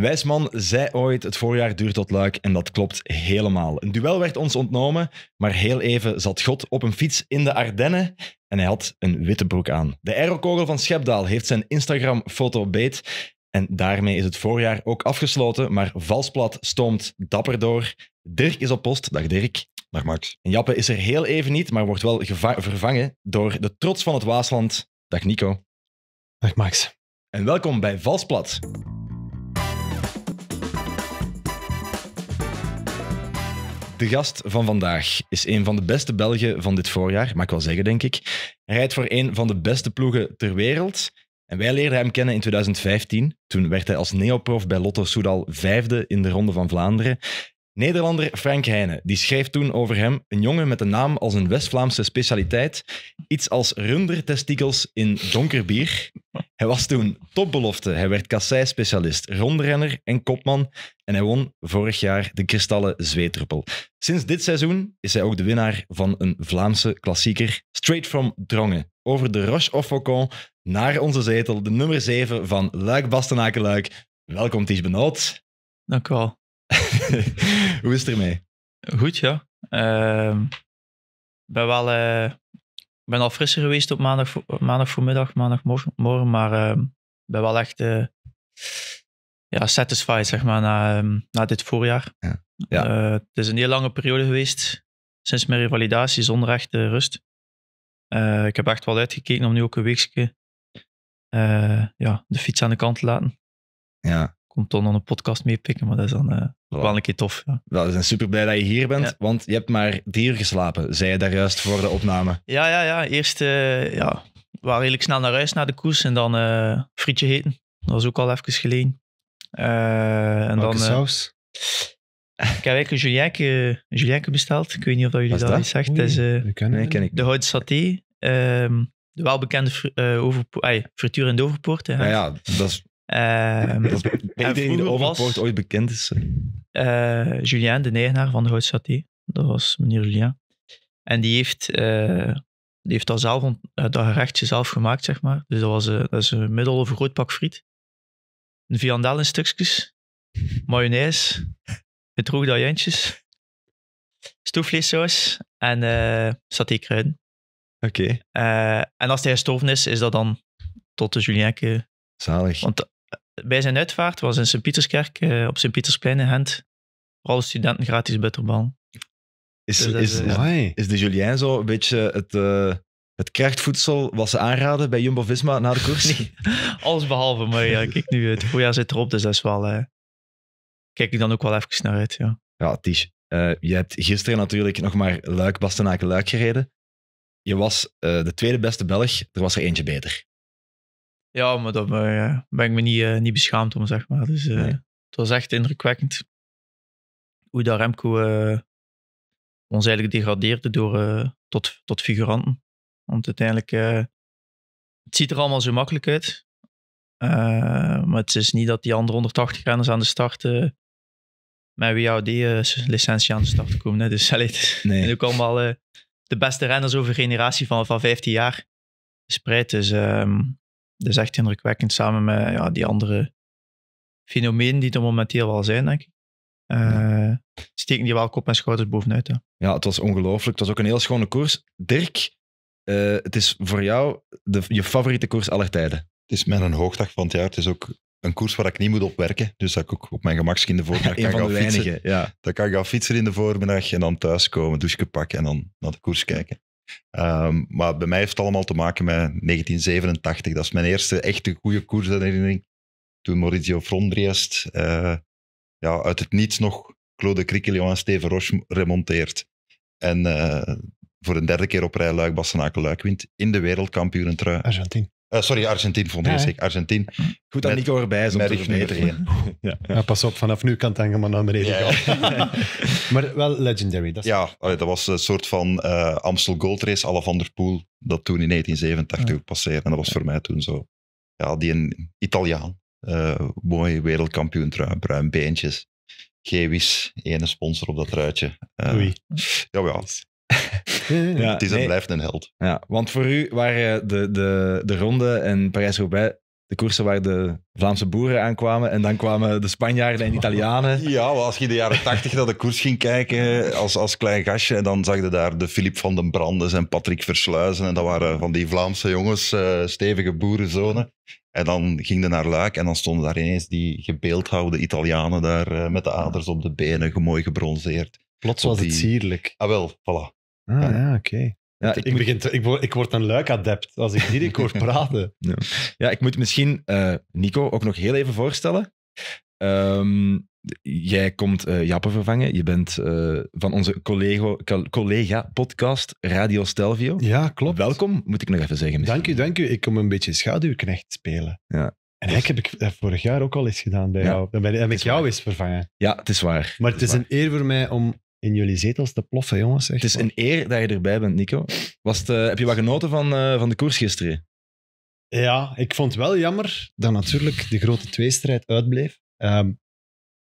Wijsman zei ooit: het voorjaar duurt tot luik en dat klopt helemaal. Een duel werd ons ontnomen, maar heel even zat God op een fiets in de Ardennen en hij had een witte broek aan. De aerokogel van Schepdaal heeft zijn Instagram-foto beet en daarmee is het voorjaar ook afgesloten, maar Valsplat stoomt dapper door. Dirk is op post. Dag Dirk. Dag Max. En Jappe is er heel even niet, maar wordt wel vervangen door de trots van het Waasland. Dag Nico. Dag Max. En welkom bij Valsplat. De gast van vandaag is een van de beste Belgen van dit voorjaar, mag ik wel zeggen, denk ik. Hij rijdt voor een van de beste ploegen ter wereld. En wij leerden hem kennen in 2015. Toen werd hij als neoprof bij Lotto Soudal vijfde in de Ronde van Vlaanderen. Nederlander Frank Heijnen die schreef toen over hem een jongen met een naam als een West-Vlaamse specialiteit. Iets als rundertestikels in donker bier. Hij was toen topbelofte. Hij werd kassei-specialist, rondrenner en kopman. En hij won vorig jaar de kristallen zweetruppel. Sinds dit seizoen is hij ook de winnaar van een Vlaamse klassieker. Straight from Drongen. Over de Roche of Faucon naar onze zetel, de nummer 7 van Luik bastenaken Welkom, Ties Benoot. Dank u wel. Hoe is het ermee? Goed, ja. Uh, ben wel, eh, ben al frisser geweest op maandag, maandag voormiddag, maandagmorgen, maar uh, ben wel echt eh, ja, satisfied, zeg maar, na, ehm, na dit voorjaar. Ja. ja. Eh, het is een heel lange periode geweest sinds mijn revalidatie, zonder echte rust. ik heb echt wel uitgekeken om nu ook een weekje ja, de fiets aan de kant te laten. Ja, komt dan een podcast mee pikken, maar dat is dan eh, wel een keer tof. Ja. Nou, we zijn super blij dat je hier bent, want je hebt maar drie geslapen, zei je daar juist voor de opname. Ja, ja, ja. Eerst uh, ja, waren redelijk snel naar huis, naar de koers, en dan eh, frietje eten. Dat was ook al even geleden. en Welke dan, saus? Ik heb eigenlijk een julienke, besteld. Ik weet niet of dat jullie dat, dat? zegt. dat is, nee, ken ik. De houten saté. Ehm, de welbekende uh, frituur in Doverpoort. Hè. Ja, ja, dat is uh, dat is de ooit bekend is. Uh, Julien, de eigenaar van de Hout Saté. Dat was meneer Julien. En die heeft, eh, die heeft dat, zelf, eh, dat gerechtje zelf gemaakt, zeg maar. Dus dat, was, dat is een middel of groot pak friet. Een viandel in stukjes. Mayonaise. Gedroogde jantjes. Stoefvleessaus. En uh, satékruiden. Oké. en als hij gestorven is, is dat dan tot de Julienke Zalig. Want bij zijn uitvaart was in Sint-Pieterskerk eh, op Sint-Pietersplein in Gent voor alle studenten gratis butterbal. Dus is, is, eh, is, de Julien zo een beetje het, eh, het krachtvoedsel wat ze aanraden bij Jumbo-Visma na de koers? nee, alles behalve. Maar ja, kijk nu, het voorjaar zit erop, dus dat is wel... kijk ik dan ook wel even naar uit, ja. Ja, Ties, je hebt gisteren natuurlijk nog maar Luik, Bastenaken, Luik gereden. Je was de tweede beste Belg, er was er eentje beter. Ja, maar daar eh, ben ik me niet, eh, niet beschaamd om, zeg maar. Dus eh, het was echt indrukwekkend hoe dat Remco uh, ons eigenlijk degradeerde door, tot, tot figuranten. Want uiteindelijk, het ziet er allemaal zo makkelijk uit. maar het is niet dat die andere 180 renners aan de start met wod licentie aan de start komen. Hè. Dus allee, nee. en ook allemaal de beste renners over een generatie van, van 15 jaar spreid. Dus um, dat is echt indrukwekkend samen met ja, die andere fenomenen die er momenteel wel zijn, denk ik. Uh, Steken die wel kop en schouders bovenuit. Ja, het was ongelooflijk. Het was ook een heel schone koers. Dirk, eh, het is voor jou de, je favoriete koers aller tijden. Het is mijn hoogdag van het jaar. Het is ook een koers waar ik niet moet werken. Dus dat ik ook op mijn gemak in de voormiddag kan gaan fietsen. Ja. Dat kan gaan fietsen in de voormiddag en dan thuiskomen, douchen pakken en dan naar de koers kijken. Ehm, maar bij mij heeft het allemaal te maken met 1987. Dat is mijn eerste echte goede koersherinnering. Toen Maurizio Frondriest eh, ja, uit het niets nog Claude Criquelion en Steven Roche remonteert. En eh, voor een derde keer op rij Luik Bassenakel Luik wint in de wereldkampioenentrui. Argentijn. Eh, sorry, Argentinië vond ja, ik. Argentinië. Goed dat Nico erbij is om te verbeteren. ja, ja. pas op, vanaf nu kan het hangen maar naar beneden gaan. maar wel legendary. Dat is... Ja, dat was een soort van eh, Amstel Gold Race Alle Van der Poel, dat toen in 1987 passeerde. En dat was voor mij toen zo. Ja, die een Italiaan. Uh, mooi wereldkampioen, bruin, bruin beentjes. Gewis, ene sponsor op dat ruitje. Uh, Oei. Jawel. ja, het is en blijft een held. Ja, want voor u waren de, de, de ronde en Parijs-Roubaix de koersen waar de Vlaamse boeren aankwamen en dan kwamen de Spanjaarden en Italianen. Ja, als je in de jaren tachtig naar de koers ging kijken als, als klein gastje, en dan zag je daar de Filip van den Brandes en Patrick Versluizen en dat waren van die Vlaamse jongens, eh, stevige boerenzonen. En dan ging de naar Luik en dan stonden daar ineens die gebeeldhouwde Italianen daar eh, met de aders op de benen, mooi gebronzeerd. Plots was het sierlijk. Ah wel, voilà. Ah, ja, oké. Ja, ik, begin ik, word, ik word een luik-adept als ik die hoor praten. Ja. ja. ik moet misschien eh, Nico ook nog heel even voorstellen. Ehm, jij komt uh, Jappe vervangen. Je bent eh, van onze collega-podcast Radio Stelvio. Ja, klopt. Welkom, moet ik nog even zeggen. Misschien. Dank u, dank u. Ik kom een beetje schaduwknecht spelen. Ja. En eigenlijk heb ik vorig jaar ook al eens gedaan bij jou. Dan ben, ik jou eens vervangen. Ja, het is waar. Maar het, is een eer voor mij om in jullie zetels te ploffen, jongens. Het is een eer dat je erbij bent, Nico. Was het, eh, heb je wat genoten van, eh, van de koers gisteren? Ja, ik vond het wel jammer dat natuurlijk de grote tweestrijd uitbleef. Ehm,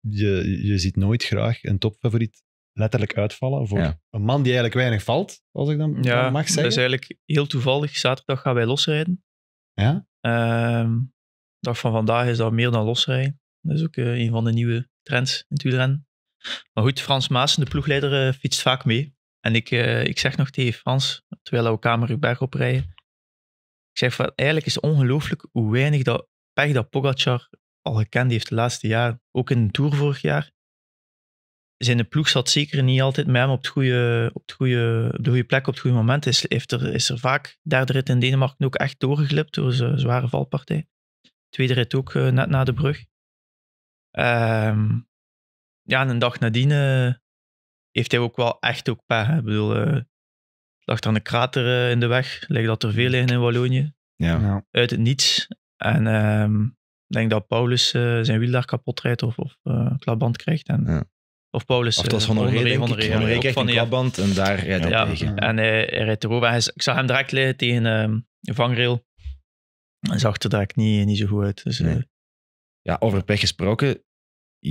je, je ziet nooit graag een topfavoriet letterlijk uitvallen voor een man die eigenlijk weinig valt, als ik dan mag zeggen. Dat is eigenlijk heel toevallig. Zaterdag gaan wij losrijden. Ja? Ehm, dag van vandaag is dat meer dan losrijden. Dat is ook eh, een van de nieuwe trends in het wielrennen. Maar goed, Frans Maassen, de ploegleider, eh, fietst vaak mee. En ik, eh, ik zeg nog tegen Frans, terwijl we Kamerugberg oprijden, ik zeg van, eigenlijk is het ongelooflijk hoe weinig dat pech dat Pogacar al gekend heeft de laatste jaren. Ook in de Tour vorig jaar. Zijn ploeg zat zeker niet altijd met hem op, het goede, op, het goede, op de goede plek, op het goede moment. Is, heeft er, is er vaak derde rit in Denemarken ook echt doorgeglipt door zijn zware valpartij. Tweede rit ook eh, net na de brug. Um, ja, een dag nadien eh, heeft hij ook wel echt ook pech. Ik bedoel, uh, lag er een krater eh, in de weg. leg dat er veel liggen in Wallonië. Ja. Uit het niets. En ehm, ik denk dat Paulus zijn wiel daar kapot rijdt of, of klaband krijgt. En, ja. Of Paulus. Of dat is Honoré, Honoré, Honoré, van, een klapband en daar rijdt hij ja, tegen. En hij, hij rijdt erover. Hij, ik zag hem direct liggen tegen een ehm, vangrail. En zag er direct niet, niet zo goed uit. Dus, Ja, over pech gesproken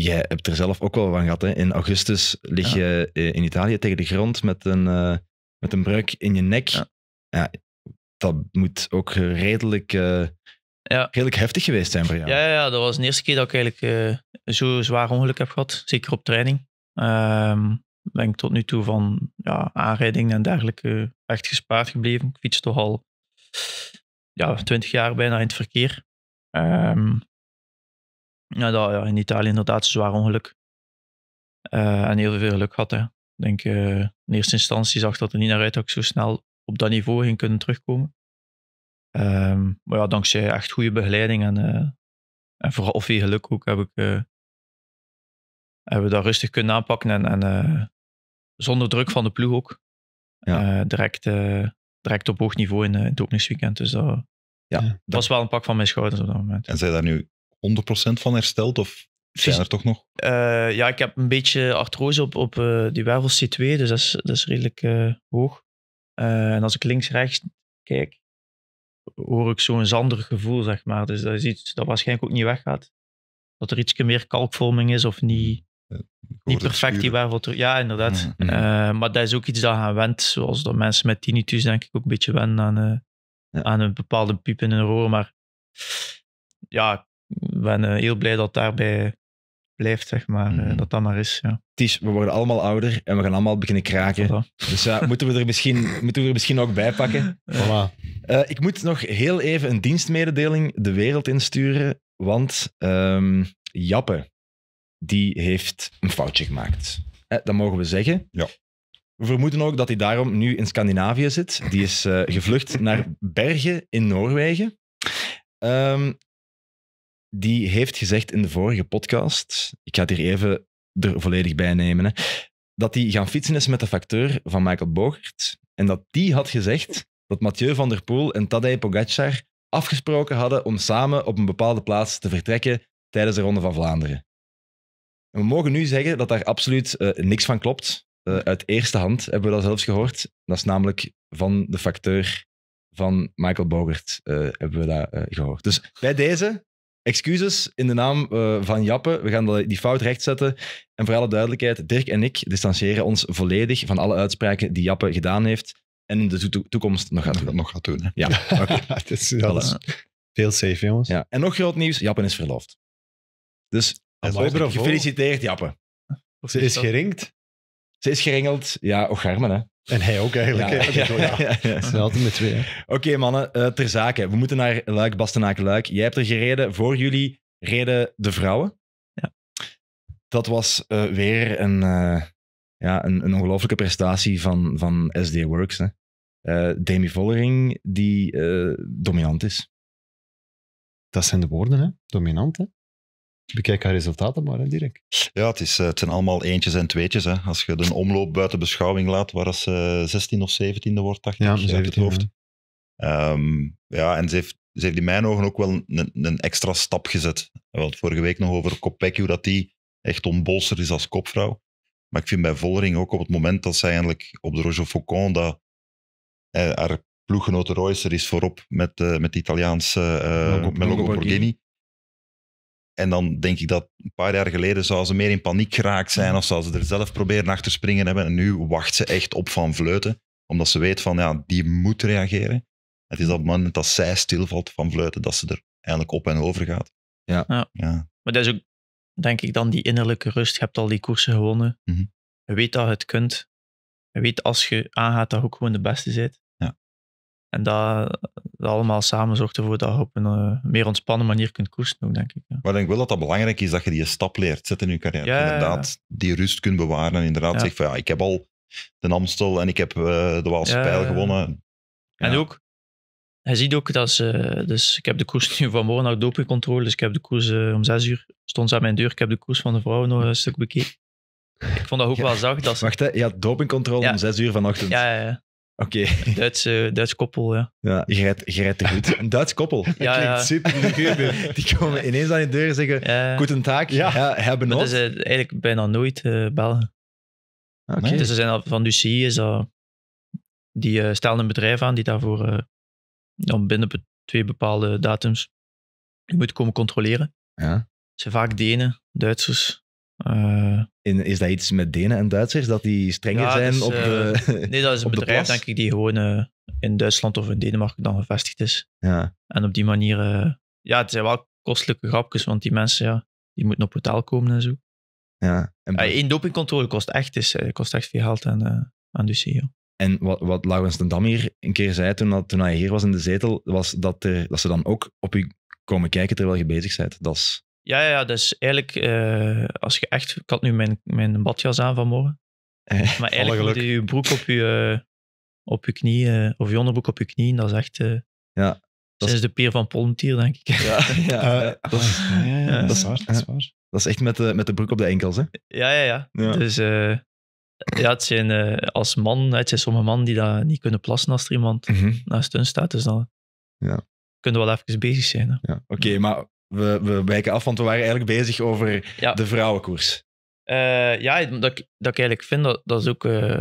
jij hebt er zelf ook wel van gehad. Hè? In augustus lig je eh, in Italië tegen de grond met een, uh, met een breuk in je nek. Ja. dat moet ook redelijk, eh, ja. redelijk heftig geweest zijn voor jou. Ja, ja, dat was de eerste keer dat ik eigenlijk uh, zo'n zwaar ongeluk heb gehad. Zeker op training. Um, ehm, ben ik tot nu toe van ja, aanrijdingen en dergelijke echt gespaard gebleven. Ik fiets toch al ja, 20 jaar bijna in het verkeer. Um, ja, dat, ja, in Italië inderdaad zwaar ongeluk. Eh, en heel veel geluk had. Hè. Ik denk, eh, in eerste instantie zag dat er niet naar uit dat ik zo snel op dat niveau ging kunnen terugkomen. Ehm, maar ja, dankzij echt goede begeleiding en, eh, en vooral veel geluk ook heb ik, hebben we dat rustig kunnen aanpakken. En, en zonder druk van de ploeg ook. direct, direct op hoog niveau in, in het openingsweekend. Dus dat, ja, dat was wel een pak van mijn schouders op dat moment. En zijn daar nu 100% van hersteld? Of zijn er toch nog? Eh, ja, ik heb een beetje artrose op, op eh, die wervel C2, dus dat is, dat is redelijk eh, hoog. en als ik links-rechts kijk, hoor ik zo'n zanderig gevoel, zeg maar. Dus dat is iets dat waarschijnlijk ook niet weggaat. Dat er iets meer kalkvorming is of niet, hmm. niet perfect die wervel Ja, inderdaad. Hmm, hmm. maar dat is ook iets dat aan wendt, zoals dat mensen met tinnitus denk ik ook een beetje wennen aan, aan een bepaalde piep in hun oor. Maar ja, ben eh, heel blij dat daarbij blijft, zeg maar. Eh, mhm. dat dat maar is, ja. Ties, we worden allemaal ouder en we gaan allemaal beginnen kraken. Dus uh, moeten, we er misschien, moeten we er misschien ook bij pakken. Voilà. Eh, ik moet nog heel even een dienstmededeling de wereld insturen, want um, Jappe, die heeft een foutje gemaakt. dat mogen we zeggen. Ja. We vermoeden ook dat hij daarom nu in Scandinavië zit. Die is gevlucht naar Bergen in Noorwegen. Um, die heeft gezegd in de vorige podcast, ik ga het hier even er volledig bij nemen, hè, dat hij gaan fietsen is met de facteur van Michael Bogert. En dat die had gezegd dat Mathieu van der Poel en Tadej Pogacar afgesproken hadden om samen op een bepaalde plaats te vertrekken tijdens de Ronde van Vlaanderen. En we mogen nu zeggen dat daar absoluut eh, niks van klopt. Eh, uit eerste hand hebben we dat zelfs gehoord. Dat is namelijk van de facteur van Michael Bogert eh, hebben we dat gehoord. Dus bij deze, Excuses in de naam eh, van Jappe. We gaan die fout rechtzetten. En voor alle duidelijkheid, Dirk en ik distancieren ons volledig van alle uitspraken die Jappe gedaan heeft. En in de toekomst nog gaat doen. Nog gaat doen Ja, okay. is, dat veel safe, jongens. Ja. En nog groot nieuws, Jappe is verloofd. Dus gefeliciteerd, Jappe. Ze is geringd. Ze is geringeld. Ja, och Germen, hè. En hij ook eigenlijk. Ja, ja, met twee. Oké mannen, eh, ter zake. We moeten naar Luik, Bastenaken, Luik. Jij hebt er gereden. Voor jullie reden de vrouwen. Ja. Dat was eh, weer een, uh, ja, een, een ongelooflijke prestatie van, van SD Works. Hè. Demi Vollering, die dominant is. Dat zijn de woorden, hè? Dominant, hè? Bekijk haar resultaten maar, hè, Dirk. Ja, het, is, eh, het zijn allemaal eentjes en tweetjes. Hè. Als je de omloop buiten beschouwing laat, waar ze 16 of 17e wordt, dacht ik, ja, 17, uit het hoofd. Ja, ehm, ja en ze heeft, ze heeft in mijn ogen ook wel een, een extra stap gezet. We vorige week nog over Kopecky, dat die echt onbolster is als kopvrouw. Maar ik vind bij Vollering ook op het moment dat zij eigenlijk op de Roger Faucon, eh, haar ploeggenoot Royster is voorop met, eh, met de Italiaanse uh, eh, Borghini. En dan denk ik dat een paar jaar geleden zou ze meer in paniek geraakt zijn mm. of zou ze er zelf proberen achter springen hebben. En nu wacht ze echt op van Vleuten, omdat ze weet van ja, die moet reageren. Het is op het moment dat zij stilvalt van Vleuten dat ze er eigenlijk op en over gaat. Ja. ja. Maar dat is ook, denk ik, dan die innerlijke rust. Je hebt al die koersen gewonnen. Mhm. Je weet dat je het kunt. Je weet als je aangaat dat je ook gewoon de beste zit en dat, allemaal samen zorgt ervoor dat je op een eh, meer ontspannen manier kunt koersen, ook, denk ik. Ja. Maar ik denk wel dat dat belangrijk is dat je die stap leert zetten in je carrière. inderdaad, die rust kunt bewaren. En inderdaad, zegt van ja, ik heb al de Amstel en ik heb eh, de Waalse Pijl gewonnen. En ook, hij ziet ook dat ze. Dus ik heb de koers nu vanmorgen naar dopingcontrole. Dus ik heb de koers eh, om zes uur. Stond ze aan mijn deur. Ik heb de koers van de vrouwen nog een stuk bekeken. Ik vond dat ook wel zacht. Dat Wacht, hè, je dopingcontrole om zes uur vanochtend. Ja, ja, ja. Oké. Okay. Duits, Duits koppel, ja. Ja, je rijdt, je rijdt te goed. Een Duits koppel. ja, super Die komen ineens aan je deur en zeggen, ja. goeden taak, ja. hebben nog. Dat is eh, eigenlijk bijna nooit uh, Belgen. Oké. Ah, dus ze zijn al, van UCI is Die uh, stellen een bedrijf aan die daarvoor dan binnen twee bepaalde datums moet komen controleren. Ja. Ze vaak Denen, Duitsers, eh, in, is dat iets met Denen en Duitsers, dat die strenger zijn dus, op eh, de, Nee, dat is een bedrijf, denk ik, die gewoon eh, in Duitsland of in Denemarken dan gevestigd is. Ja. En op die manier... ja, het zijn wel kostelijke grapjes, want die mensen, ja, die moeten op hotel komen en zo. Ja. En ah, dopingcontrole kost echt, is, kost echt veel geld aan, aan de CEO. En wat, wat Laurens de Dam hier een keer zei toen, toen hij hier was in de zetel, was dat, er, dat ze dan ook op u komen kijken terwijl je bezig bent. Dat is ja, ja, dus eigenlijk, eh, als je echt... Ik had nu mijn, mijn badjas aan vanmorgen. Eh, maar eigenlijk moet je broek op je, op je knie, eh, of je onderbroek op je knie, dat is echt... ja, dat is de peer van Pollentier, denk ik. Ja, ja, dat, is, dat, is, waar, dat is waar. Dat is echt met de, met de broek op de enkels, hè? Ja, ja, ja. Dus ja, het zijn als man, het zijn sommige mannen die dat niet kunnen plassen als er iemand mhm. naast hun staat. Dus dan ja. kunnen we wel even bezig zijn. Ja. Oké, maar we, we wijken af, want we waren eigenlijk bezig over de vrouwenkoers. Eh, ja, dat, dat ik eigenlijk vind dat, dat is ook eh,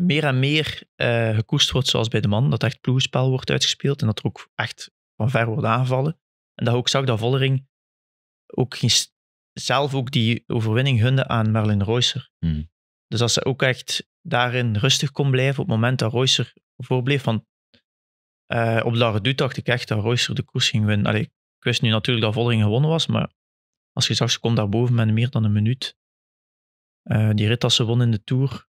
meer en meer uh, eh, gekoest wordt zoals bij de man. Dat echt ploegspel wordt uitgespeeld en dat er ook echt van ver wordt aangevallen. En dat ook zag dat Vollering ook geen, zelf ook die overwinning gunde aan Merlin Royser. Hmm. Dus als ze ook echt daarin rustig kon blijven op het moment dat Royser voorbleef. Want op de dacht ik echt dat Royser de koers ging winnen. Allee, ik wist nu natuurlijk dat Vollering gewonnen was, maar als je zag, ze daar daarboven met meer dan een minuut. Eh, die rit als ze won in de Tour,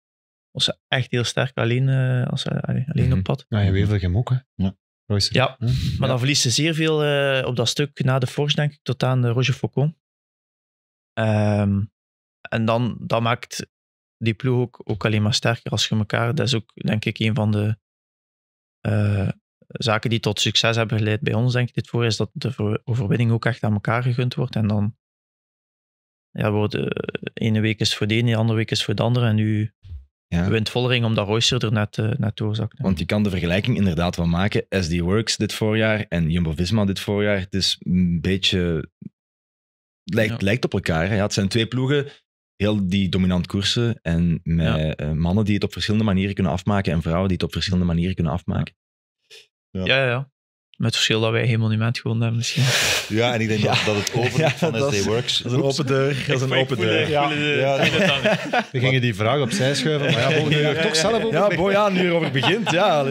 was ze echt heel sterk alleen, eh, als eh, alleen op mhm. pad. Ja, je Wevelgem ook, hè? Ja. Ja, hm? maar dan verliest ze zeer veel op dat stuk na de Force, denk ik, tot aan de Roger Faucon. Ehm, en dan, dat maakt die ploeg ook, ook alleen maar sterker als je elkaar. Dat is ook, denk ik, een van de zaken die tot succes hebben geleid bij ons, denk ik dit voor, is dat de overwinning ook echt aan elkaar gegund wordt. En dan ja, wordt, eh, ene week is voor de ene, de andere week is voor de andere. En nu ja. wint Vollering omdat Royster er net, uh, net Want je kan de vergelijking inderdaad wel maken. SD Works dit voorjaar en Jumbo-Visma dit voorjaar. Het is een beetje... Lijkt, lijkt op elkaar. Ja, het zijn twee ploegen heel die dominant koersen en met eh, mannen die het op verschillende manieren kunnen afmaken en vrouwen die het op verschillende manieren kunnen afmaken. Ja, ja. ja. Met verschil dat wij geen monument gewonnen hebben, misschien. Ja, en ik denk dat, dat het over ja, van SD Works. Dat is een open deur. Dat is een open deur. Ja. We gingen die vraag opzij schuiven, maar ja, nu er toch zelf over Ja, boy, ja, nu erover begint, ja.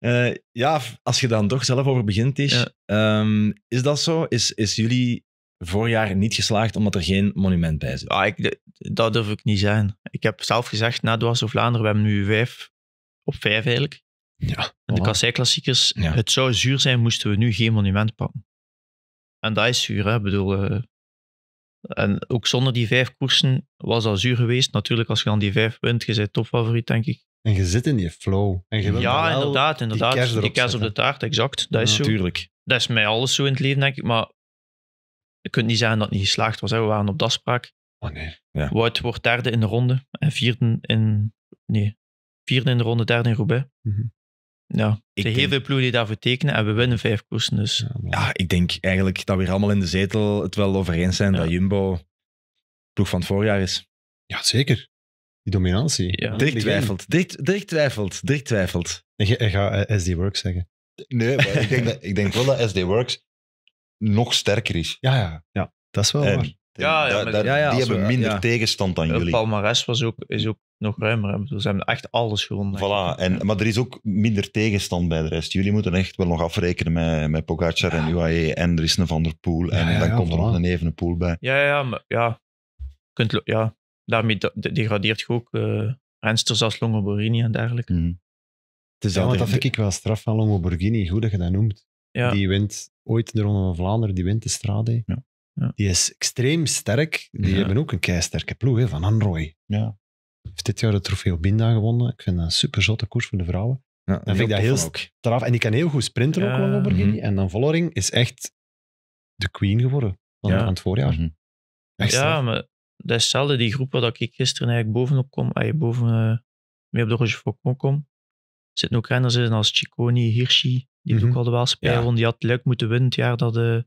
Uh, ja, als je dan toch zelf over begint, is, um, ehm, is dat zo? Is, is jullie voorjaar niet geslaagd omdat er geen monument bij zit? Ah, ik, dat durf ik niet zijn. Ik heb zelf gezegd, na Dwars of Vlaanderen, we hebben nu vijf, op vijf eigenlijk. Ja. En de kasseiklassiekers, het zou zuur zijn, moesten we nu geen monument pakken. En dat is zuur, hè. Ik bedoel, eh, en ook zonder die vijf koersen was dat zuur geweest. Natuurlijk, als je dan die vijf wint, je bent topfavoriet, denk ik. En je zit in die flow. En je ja, inderdaad, inderdaad. Die kerst op de taart, exact. Dat is zo. Tuurlijk. Dat is mij alles zo in het leven, denk ik. Maar je kunt niet zeggen dat het niet geslaagd was. We waren op dat spraak. Oh nee. Ja. Wout wordt derde in de ronde en vierde in... Nee, vierde in de ronde, derde in Roubaix. Mhm. Ja, ik er zijn heel veel ploegen die daarvoor tekenen en we winnen vijf koersen. Dus. Ja, ik denk eigenlijk dat we hier allemaal in de zetel het wel over eens zijn dat Jumbo ploeg van het voorjaar is. Ja, zeker. Die dominantie. Ja. Dirk twijfelt. Dirk, Dirk twijfelt. twijfelt. Ik, ga eh, SD Works zeggen. Nee, maar ik denk, dat, ik denk wel dat SD Works nog sterker is. Ja, ja. ja dat is wel en, Ja, ja, ja, die hebben minder tegenstand dan jullie. Palmares was ook, is ook nog ruimer hebben. Dus ze hebben echt alles gewonnen. Voilà, en, maar er is ook minder tegenstand bij de rest. Jullie moeten echt wel nog afrekenen met, met Pogacar en UAE. En er is een Van der Poel. En dan komt er nog een evene pool bij. Ja, ja, maar, ja. Kunt, ja. Daarmee degradeert je ook uh, eh, rensters als Longoburgini en dergelijke. Mhm. Het is ja, dat vind ik wel straf van Longoburgini, Goed dat je dat noemt. Die wint ooit de Ronde van Vlaanderen. Die wint de Strade. Ja. Die is extreem sterk. Die hebben ook een sterke ploeg hè, van Anroy. Ja heeft dit jaar de trofee Binda gewonnen. Ik vind dat een super zotte koers voor de vrouwen. Ja, vind ik dat heel straf. En die kan heel goed sprinten ook, wel Lamborghini. Mhm. En dan Vollering is echt de queen geworden van, het voorjaar. Mhm. ja, maar dat is hetzelfde. Die groep waar ik gisteren eigenlijk bovenop kom, je boven uh, mee op de Rochefoucauld kom, zitten ook renners in als Chiconi, Hirschi. Die mm -hmm. ook al de spelen, Die had leuk moeten winnen het jaar dat, uh,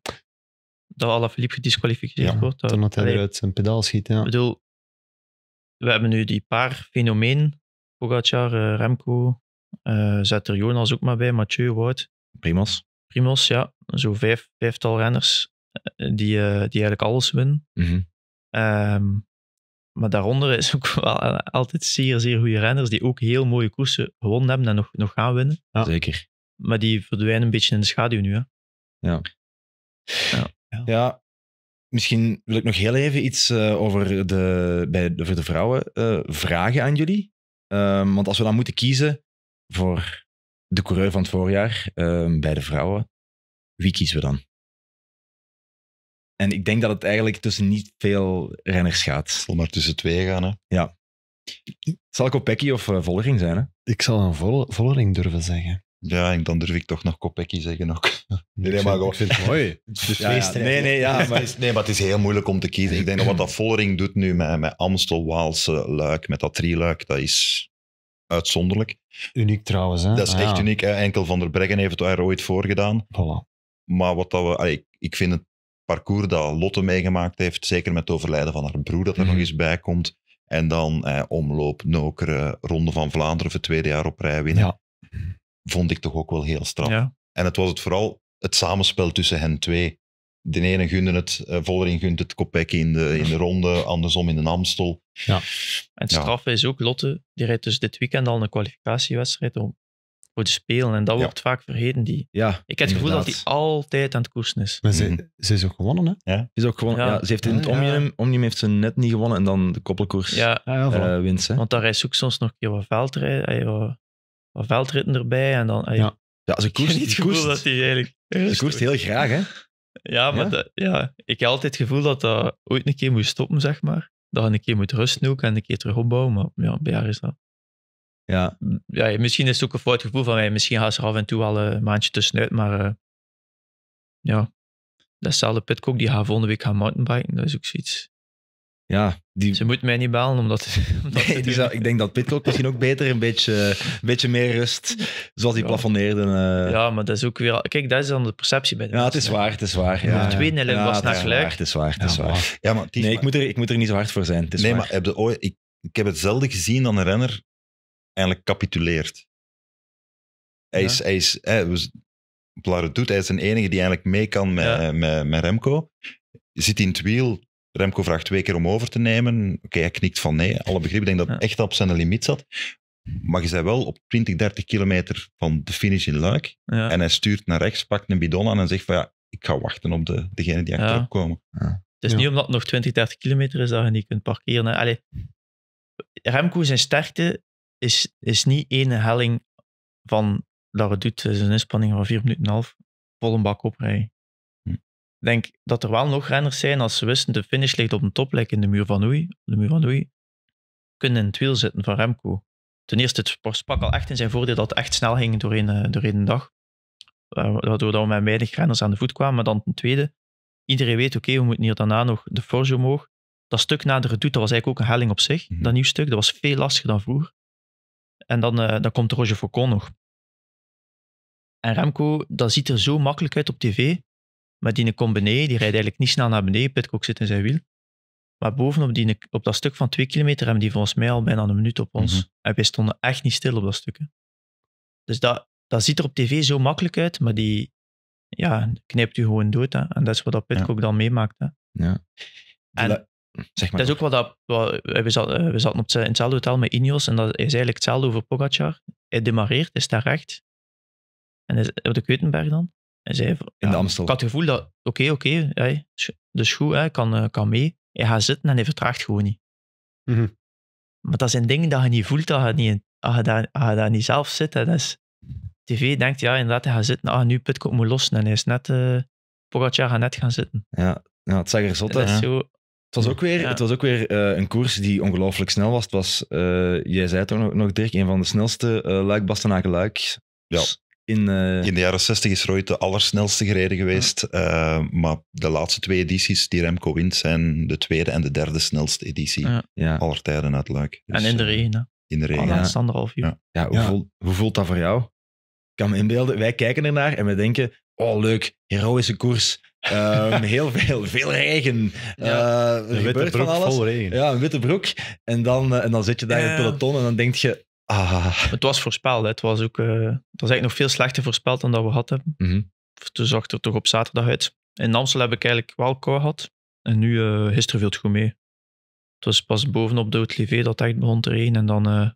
dat Alaphilippe gedisqualificeerd wordt. Dat, had hij eruit zijn pedaal schiet, ja. Ik bedoel, we hebben nu die paar fenomeen. Pogacar, eh, Remco, uh, eh, zet er Jonas ook maar bij, Mathieu, Wout. Primos. Primos, ja. Zo vijf, vijftal renners eh, die, die eigenlijk alles winnen. Mhm. Ehm, maar daaronder is ook wel altijd zeer, zeer goede renners die ook heel mooie koersen gewonnen hebben en nog, nog gaan winnen. Ja. Zeker. Maar die verdwijnen een beetje in de schaduw nu. Hè? Ja. ja. ja. Misschien wil ik nog heel even iets eh, over, de, bij, voor de vrouwen eh, vragen aan jullie. Ehm, want als we dan moeten kiezen voor de coureur van het voorjaar ehm, bij de vrouwen, wie kiezen we dan? En ik denk dat het eigenlijk tussen niet veel renners gaat. maar tussen twee gaan, hè? Ja. Zal ik op Pecky of uh, zijn, hè? Ik zal een vol durven zeggen. Ja, en dan durf ik toch nog Kopecky zeggen ook. Nee, nee maar het mooi. nee, nee, ja, maar... is, nee, maar het is heel moeilijk om te kiezen. Ik denk dat wat dat Vollering doet nu met, met Amstel, Waalse, Luik, met dat trieluik dat is uitzonderlijk. Uniek trouwens, hè? Dat is echt uniek. Enkel Van der Breggen heeft het er ooit voor gedaan. Voilà. Maar wat dat we... ik, vind het parcours dat Lotte meegemaakt heeft, zeker met het overlijden van haar broer dat er nog mhm. eens bij komt, en dan eh, omloop, Nokere Ronde van Vlaanderen voor het tweede jaar op rij winnen. Ja vond ik toch ook wel heel straf. En het was het vooral het samenspel tussen hen twee. De ene gunde het, uh, Vollering gunt het Kopeck in de, in de ronde, andersom in de Amstel. Ja. En straf is ook Lotte, die rijdt dus dit weekend al een kwalificatiewedstrijd om, voor te Spelen. En dat wordt vaak vergeten. Die. Ja, ik heb het gevoel dat hij altijd aan het koersen is. Maar ze, mm. ze is ook gewonnen, hè? Is ook gewonnen. Ja. ze heeft in het Omnium, Omnium heeft ze net niet gewonnen en dan de koppelkoers ja. Uh, eh, winst. Want daar rijdt ze ook soms nog een keer wat veldrijden. Eh, wat veldritten erbij. En dan, ja. ja, ze koest niet gevoel dat hij eigenlijk... Ze koest heel graag, hè? Ja, maar ja? ik heb altijd het gevoel dat dat ooit een keer moet stoppen, zeg maar. Dat je een keer moet rusten ook en een keer terug opbouwen. Maar ja, bij haar is dat... Ja. ja, misschien is het ook een fout gevoel van mij. Misschien gaat ze er af en toe wel een maandje tussenuit, maar eh, ja. Datzelfde Pitcock, die gaat volgende week gaan mountainbiken. Dat is ook zoiets ja, die... Ze moet mij niet bellen, omdat... omdat ik denk dat Pitcock misschien ook beter een beetje, een beetje meer rust, zoals hij ja. plafonneerde. Eh. Ja, maar dat is ook weer... Kijk, dat is dan de perceptie bij Ja, het is waar, het is waar. Ja, was Het is waar, het is waar. Ja, maar nee, ik moet, er, ik moet er niet zo hard voor zijn. Het is nee, maar heb ik, heb het zelden gezien dat een renner eigenlijk capituleert. Hij is... Hij is hij, was, hij is de enige die eigenlijk mee kan met, met, met Remco. Zit in het wiel, Remco vraagt twee keer om over te nemen. Oké, hij knikt van nee. Alle begrip, ik denk dat het echt op zijn limiet zat. Maar je bent wel op 20, 30 kilometer van de finish in Luik. En hij stuurt naar rechts, pakt een bidon aan en zegt van ja, ik ga wachten op de, degene die achterop ja. komen. Het is niet omdat het nog 20, 30 kilometer is dat je niet kunt parkeren. Remco zijn sterkte is, is niet één helling van dat het doet. Het is een inspanning van 4 minuten en half. Vol een bak oprijden denk dat er wel nog renners zijn als ze wisten de finish ligt op een toplek in de muur van Oei. De muur van Oei kunnen in het wiel zitten van Remco. Ten eerste, het spak al echt in zijn voordeel dat het echt snel ging door één eh, dag. Eh, waardoor dat we met weinig renners aan de voet kwamen. Maar dan ten tweede, iedereen weet, oké, we moeten hier daarna nog de Forge omhoog. Dat stuk na de redoute, dat was eigenlijk ook een helling op zich. Mhm. Dat nieuw stuk, dat was veel lastiger dan vroeger. En dan, uh, dan komt Roger Foucault nog. En Remco, dat ziet er zo makkelijk uit op tv. Maar die komt die rijdt eigenlijk niet snel naar beneden. Pitcock zit in zijn wiel. Maar bovenop die, op dat stuk van twee kilometer hebben die volgens mij al bijna een minuut op ons. Mm En wij stonden echt niet stil op dat stuk. Hè. Dus dat, dat ziet er op tv zo makkelijk uit, maar die ja, knijpt u gewoon dood. Hè. En dat is wat dat dan meemaakt. Ja. En dat, zeg maar dat is ook wat dat... we, zaten, we zaten op, in hetzelfde hotel met Ineos en dat is eigenlijk hetzelfde over Pogacar. Hij demareert, is daar recht. En is, op de Keutenberg dan. En in de Ik had het gevoel dat, oké, oké, okay, dus goed, kan, eh, kan mee. Hij gaat zitten en hij vertraagt gewoon niet. Mhm. Maar dat zijn dingen dat je niet voelt, dat je, niet, als je, daar, niet zelf zit. tv denkt, ja, inderdaad, hij gaat zitten. Ah, nu Pitcock moet lossen. En hij is net... Uh, Pogacar gaat net gaan zitten. Ja, ja het zag er Zo... Het was ook weer, het was ook weer eh, een koers die ongelooflijk snel was. Het was, jij zei het ook nog, nog Dirk, een van de snelste uh, luik bastenaken luik ja. In, eh, in, de jaren 60 is Roy de allersnelste gereden geweest. Eh, maar de laatste twee edities die Remco wint zijn de tweede en de derde snelste editie aller tijden uit Luik. en dus, eh, in de regen, In de regen. Oh, half uur. Ja. Hoe, voelt, hoe, voelt dat voor jou? Ik kan me inbeelden, wij kijken ernaar en we denken, oh leuk, heroïsche koers. Ehm, heel veel, veel regen. Uh, er Vol regen. Ja, een witte broek. En dan, en dan zit je daar in het peloton en dan denk je, Ah. Het was voorspeld. Het was ook. Eh, het was eigenlijk nog veel slechter voorspeld dan dat we hadden. hebben. Mhm. Toen zag het er toch op zaterdag uit. In Amstel heb ik eigenlijk wel kou gehad. En nu, uh, gisteren viel het goed mee. Het was pas bovenop de oud dat echt begon te regenen. En dan, eh,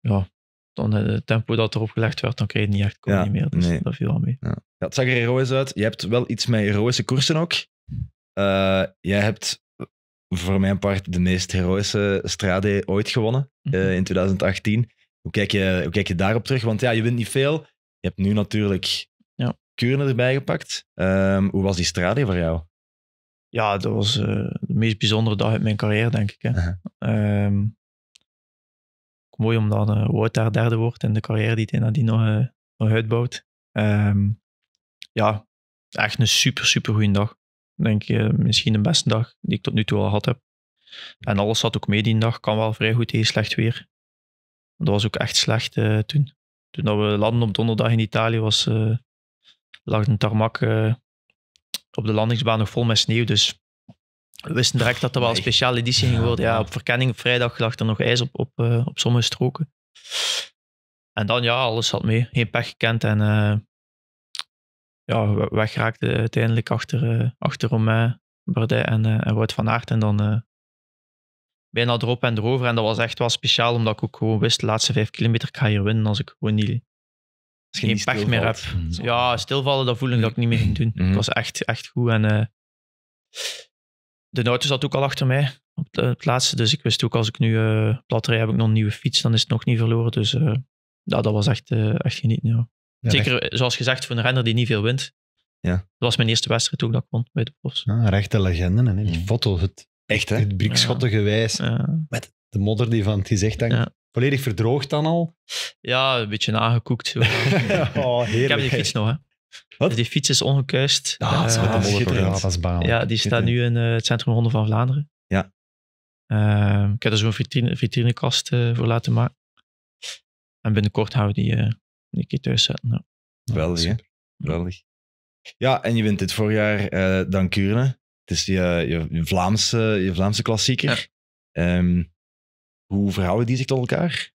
ja, dan het tempo dat erop gelegd werd, dan kreeg je niet echt kon niet meer. Dus dat viel wel mee. Ja. ja. het zag er heroïs uit. Je hebt wel iets met heroïsche koersen ook. Uh, jij hebt voor mijn part de meest heroïsche strade ooit gewonnen eh, mhm. in 2018. Hoe kijk, je, hoe kijk je daarop terug? Want ja, je wint niet veel. Je hebt nu natuurlijk ja. Kuurne erbij gepakt. Ehm, hoe was die strade voor jou? Ja, dat was eh, de meest bijzondere dag uit mijn carrière, denk ik. Hè. Uh -huh. um, mooi omdat eh, uh, daar derde wordt in de carrière die hij nadien nog, nog uitbouwt. Ehm, ja, echt een super, super goede dag denk ik, misschien de beste dag die ik tot nu toe al gehad heb. En alles zat ook mee die dag. Kan wel vrij goed tegen slecht weer. Dat was ook echt slecht eh, toen. Toen we landen op donderdag in Italië was, eh, lag een tarmac eh, op de landingsbaan nog vol met sneeuw. Dus we wisten direct dat er wel een speciale editie ging worden. Ja, op verkenning op vrijdag lag er nog ijs op, op, op sommige stroken. En dan ja, alles zat mee. Geen pech gekend. En ja, wegraakte uiteindelijk achter, eh, achter Romain, Bardet en, eh, en Wout van Aert. En dan eh, bijna erop en erover. En dat was echt wel speciaal, omdat ik ook gewoon wist, de laatste vijf kilometer, ga hier winnen als ik gewoon niet, geen niet pech meer heb. Hmm. Ja, stilvallen, dat voel ik dat ik niet meer ging doen. Het hmm. was echt, echt goed. En de auto zat ook al achter mij op de, het laatste. Dus ik wist ook, als ik nu uh, plat rij, heb ik nog een nieuwe fiets, dan is het nog niet verloren. Dus ja, dat was echt, echt genieten, ja. Zeker, zoals gezegd, voor een renner die niet veel wint. Ja. Dat was mijn eerste wedstrijd toen ik dat bij de profs. Ah, rechte legende, hè die foto, het, echt, hè? het briekschotten wijs, met de modder die van het gezicht hangt. Volledig verdroogd dan al? Ja, een beetje nagekookt. oh, ik heb die fiets nog, hè. Wat? Dus die fiets is ongekuist. Ah, ja, dat uh, Ja, die staat nu in eh, het Centrum ronde van Vlaanderen. Ja. Ehm, ik heb er zo'n vitrinekast eh, voor laten maken. En binnenkort houden we die eh, een keer thuis zetten. Ja. hè? Ja, en je wint dit voorjaar eh, dan Dankuurne. Het is je, je, Vlaamse, je Vlaamse klassieker. Ehm, hoe verhouden die zich tot elkaar?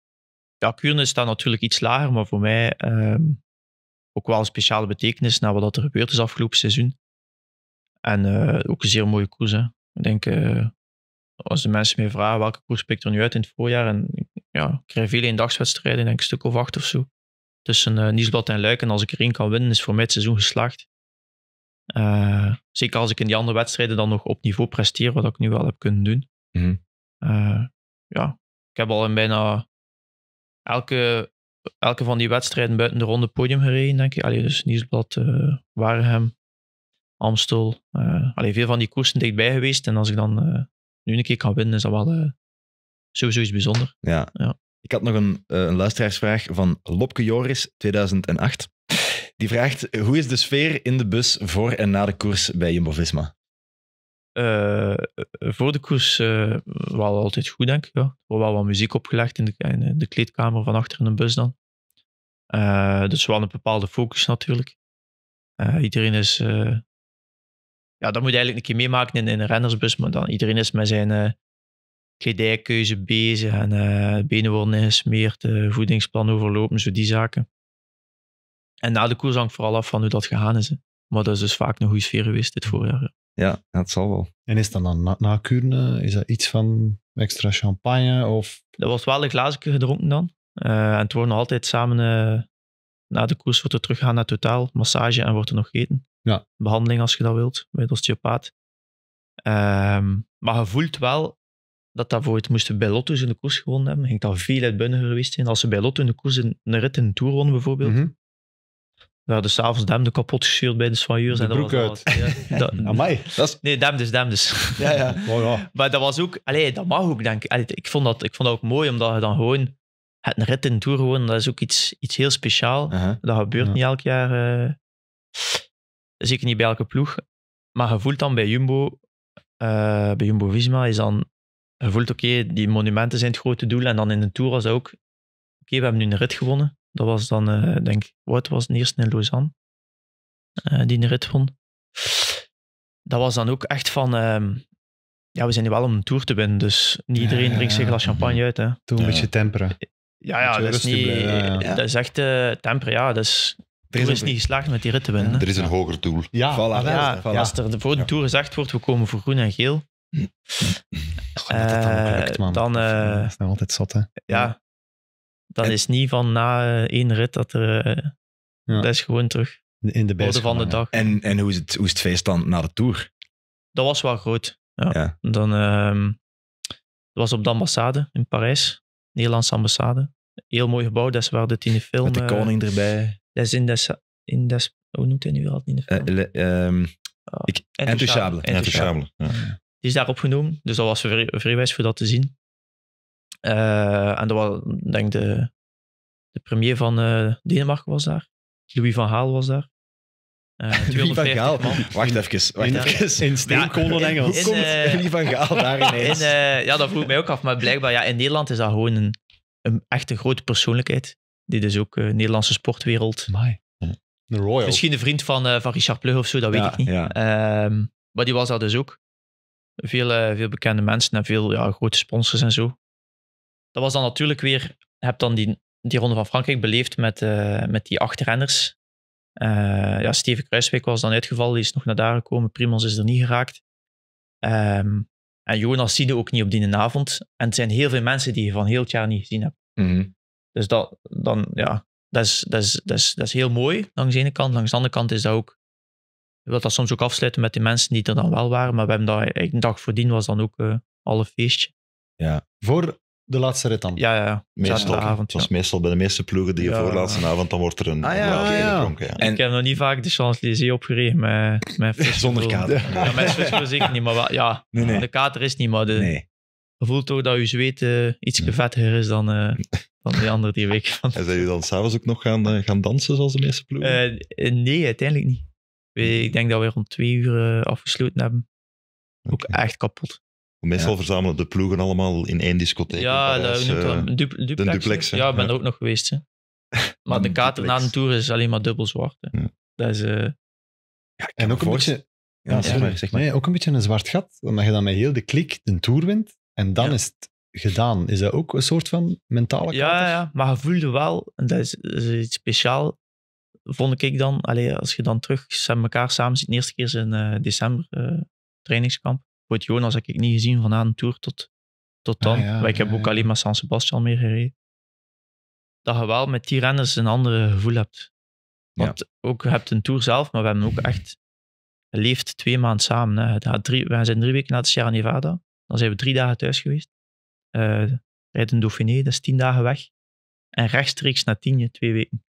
Ja, Kuurne staat natuurlijk iets lager, maar voor mij ehm, ook wel een speciale betekenis na wat er gebeurd is afgelopen seizoen. En eh, ook een zeer mooie koers. Hè. Ik denk, eh, als de mensen mij vragen welke koers pikt er nu uit in het voorjaar, en ja, ik krijg veel eendagswedstrijden, denk ik een stuk of acht of zo tussen uh, eh, Nieuwsblad en Luik. En als ik er één kan winnen, is voor mij het seizoen geslaagd. Eh, zeker als ik in die andere wedstrijden dan nog op niveau presteer, wat ik nu wel heb kunnen doen. Mhm. Eh, ja, ik heb al in bijna elke, elke van die wedstrijden buiten de ronde podium gereden, denk ik. Allee, dus Nieuwsblad, uh, Waregem, Amstel. allee, veel van die koersen dichtbij geweest. En als ik dan nu een keer kan winnen, is dat wel sowieso iets bijzonders. Ja. ja. Ik had nog een, eh, een luisteraarsvraag van Lopke Joris, 2008. Die vraagt, hoe is de sfeer in de bus voor en na de koers bij Jumbo-Visma? Eh, eh, voor de koers uh, wel altijd goed, denk ik. Er wordt wel wat muziek opgelegd in de, in de kleedkamer van achter in de bus dan. dus wel een bepaalde focus natuurlijk. iedereen is... ja, dat moet je eigenlijk een keer meemaken in, in een rennersbus, maar dan iedereen is met zijn gedijkeuze bezig en uh, benen worden ingesmeerd, eh, voedingsplan overlopen, zo die zaken. En na de koers hangt vooral af van hoe dat gegaan is. Maar dat is dus vaak een goede sfeer geweest dit voorjaar. Ja, dat zal wel. En is dat dan na, na Kuurne, eh, Is dat iets van extra champagne? Of... Er wordt wel een glaasje gedronken dan. Eh, en het wordt nog altijd samen, na de koers wordt er teruggaan naar totaal, massage en wordt er nog gegeten. Ja. Behandeling als je dat wilt, bij osteopaat. Ehm, maar je voelt wel dat daarvoor het moesten bij Lotto in de koers gewonnen hebben, ging dat veel uitbundiger geweest zijn. Als ze bij Lotto in de koers een, rit in de Tour wonnen, bijvoorbeeld, mm -hmm. We hadden s'avonds Dem de kapot gescheurd bij de soigneurs. en broek uit. Ja, dat, Nee, Dem dus, Dem dus. Ja, ja. Maar dat was ook... Allee, dat mag ook, denk ik. ik, vond dat, ik vond dat ook mooi, omdat je dan gewoon... Het een rit in de Tour won dat is ook iets, iets heel speciaal. Uh-huh. Dat gebeurt niet elk jaar. Uh, zeker niet bij elke ploeg. Maar je voelt dan bij Jumbo... Eh, bij Jumbo-Visma is dan je voelt, oké, die monumenten zijn het grote doel. En dan in de Tour was ook, oké, we hebben nu een rit gewonnen. Dat was dan, uh, denk wat was het eerste in Lausanne? Eh, die een rit won. Dat was dan ook echt van, ehm, ja, we zijn hier wel om een Tour te winnen. Dus niet iedereen drinkt zijn glas champagne uit. Hè. Toen een beetje temperen. Ja, ja, dat is, niet, dat is echt uh, temper, ja. Dat is, er is, niet geslaagd met die rit te winnen. er is een hoger doel. Ja, voilà, voilà. als er voor de Tour gezegd wordt, we komen voor groen en geel, Goh, dat dan eh, lukt, man. dat is eh, altijd zot, hè? Ja. Dan is niet van na eh, één rit dat er... Dat is gewoon terug. In de beste van de dag. En, en hoe, is het, hoe is het feest dan na de Tour? Dat was wel groot. Ja. Dan, dat ehm, was op de ambassade in Parijs. Nederlandse ambassade. Heel mooi gebouw, dat is waar de in film... Met de koning erbij. Dat is in des... In des hoe noemt hij nu wel in de film? Uh, le, um, oh, ik, Ja. Die is daar opgenomen, Dus dat was vrij, voor dat te zien. Uh, en dat was, denk ik, de, de premier van eh, Denemarken was daar. Louis van Gaal was daar. Eh, Louis van Gaal? Man. Wacht even, wacht in, even. In steenkolen ja, Engels. komt Louis van Gaal daar ineens? ja, dat vroeg mij ook af. Maar blijkbaar, ja, in Nederland is dat gewoon een, een grote persoonlijkheid. Die dus ook Nederlandse sportwereld... Amai. De Royal. Misschien een vriend van, van Richard Plug of zo, dat weet ik niet. Ehm, maar die was daar dus ook. Veel, eh, veel bekende mensen en veel ja, grote sponsors en zo. Dat was dan natuurlijk weer, heb dan die, die Ronde van Frankrijk beleefd met, eh, met die acht renners. Eh, ja, Steven Kruiswijk was dan uitgevallen, die is nog naar daar gekomen. Primoz is er niet geraakt. Ehm, en Jonas ziet ook niet op die avond. En het zijn heel veel mensen die je van heel het jaar niet gezien hebt. Mhm. Dus dat, dan, ja, dat, is, dat, is, dat, is, dat is heel mooi langs de ene kant. Langs de andere kant is dat ook wil dat soms ook afsluiten met die mensen die er dan wel waren, maar we hebben dat een dag voordien was dan ook eh, al een feestje. Ja. Voor de laatste rit dan? Ja, ja. Meestal, avond, dat is meestal bij de meeste ploegen die je de laatste avond, dan wordt er een ah, ah ja, Ik heb nog niet vaak de Champs-Élysées opgereden met, Zonder kater. Ja, met Frisco zeker niet, maar ja, nee, nee. de kater is niet, maar de, nee. je voelt toch dat je zweet eh, iets vettiger is dan, uh, die andere die week. en zijn jullie dan s'avonds ook nog gaan, gaan dansen zoals de meeste ploegen? nee, uiteindelijk niet ik denk dat we rond twee uur eh, afgesloten hebben. Ook echt kapot. Meestal verzamelen de ploegen allemaal in één discotheek. Ja, dat uh, een duplex. ja, ik ben er ook nog geweest. Hè. Maar de kater na de tour is alleen maar dubbel zwart. Hè. Dat is, eh, en ook een beetje... Ja, maar, zeg maar. Nee, ook een beetje een zwart gat, omdat je dan met heel de klik de tour wint en dan is het gedaan. Is dat ook een soort van mentale kater? Ja, ja maar je voelde wel, en dat is, dat is iets speciaals, vond ik dan, allee, als je dan terug elkaar samen ziet, de eerste keer in eh, december uh, trainingskamp. Goed, Jonas heb ik niet gezien van aan de tour tot, tot ah, dan. Ah, maar ik heb ook ja. alleen maar San Sebastian meer gereden. Dat je wel met die renners een ander gevoel hebt. Want ook, je hebt een tour zelf, maar we hebben ook echt... leeft twee maanden samen. drie, we zijn drie weken na de Sierra Nevada. Dan zijn we drie dagen thuis geweest. Uh, rijden Dauphiné, dat is tien dagen weg. En rechtstreeks naar tien, twee weken.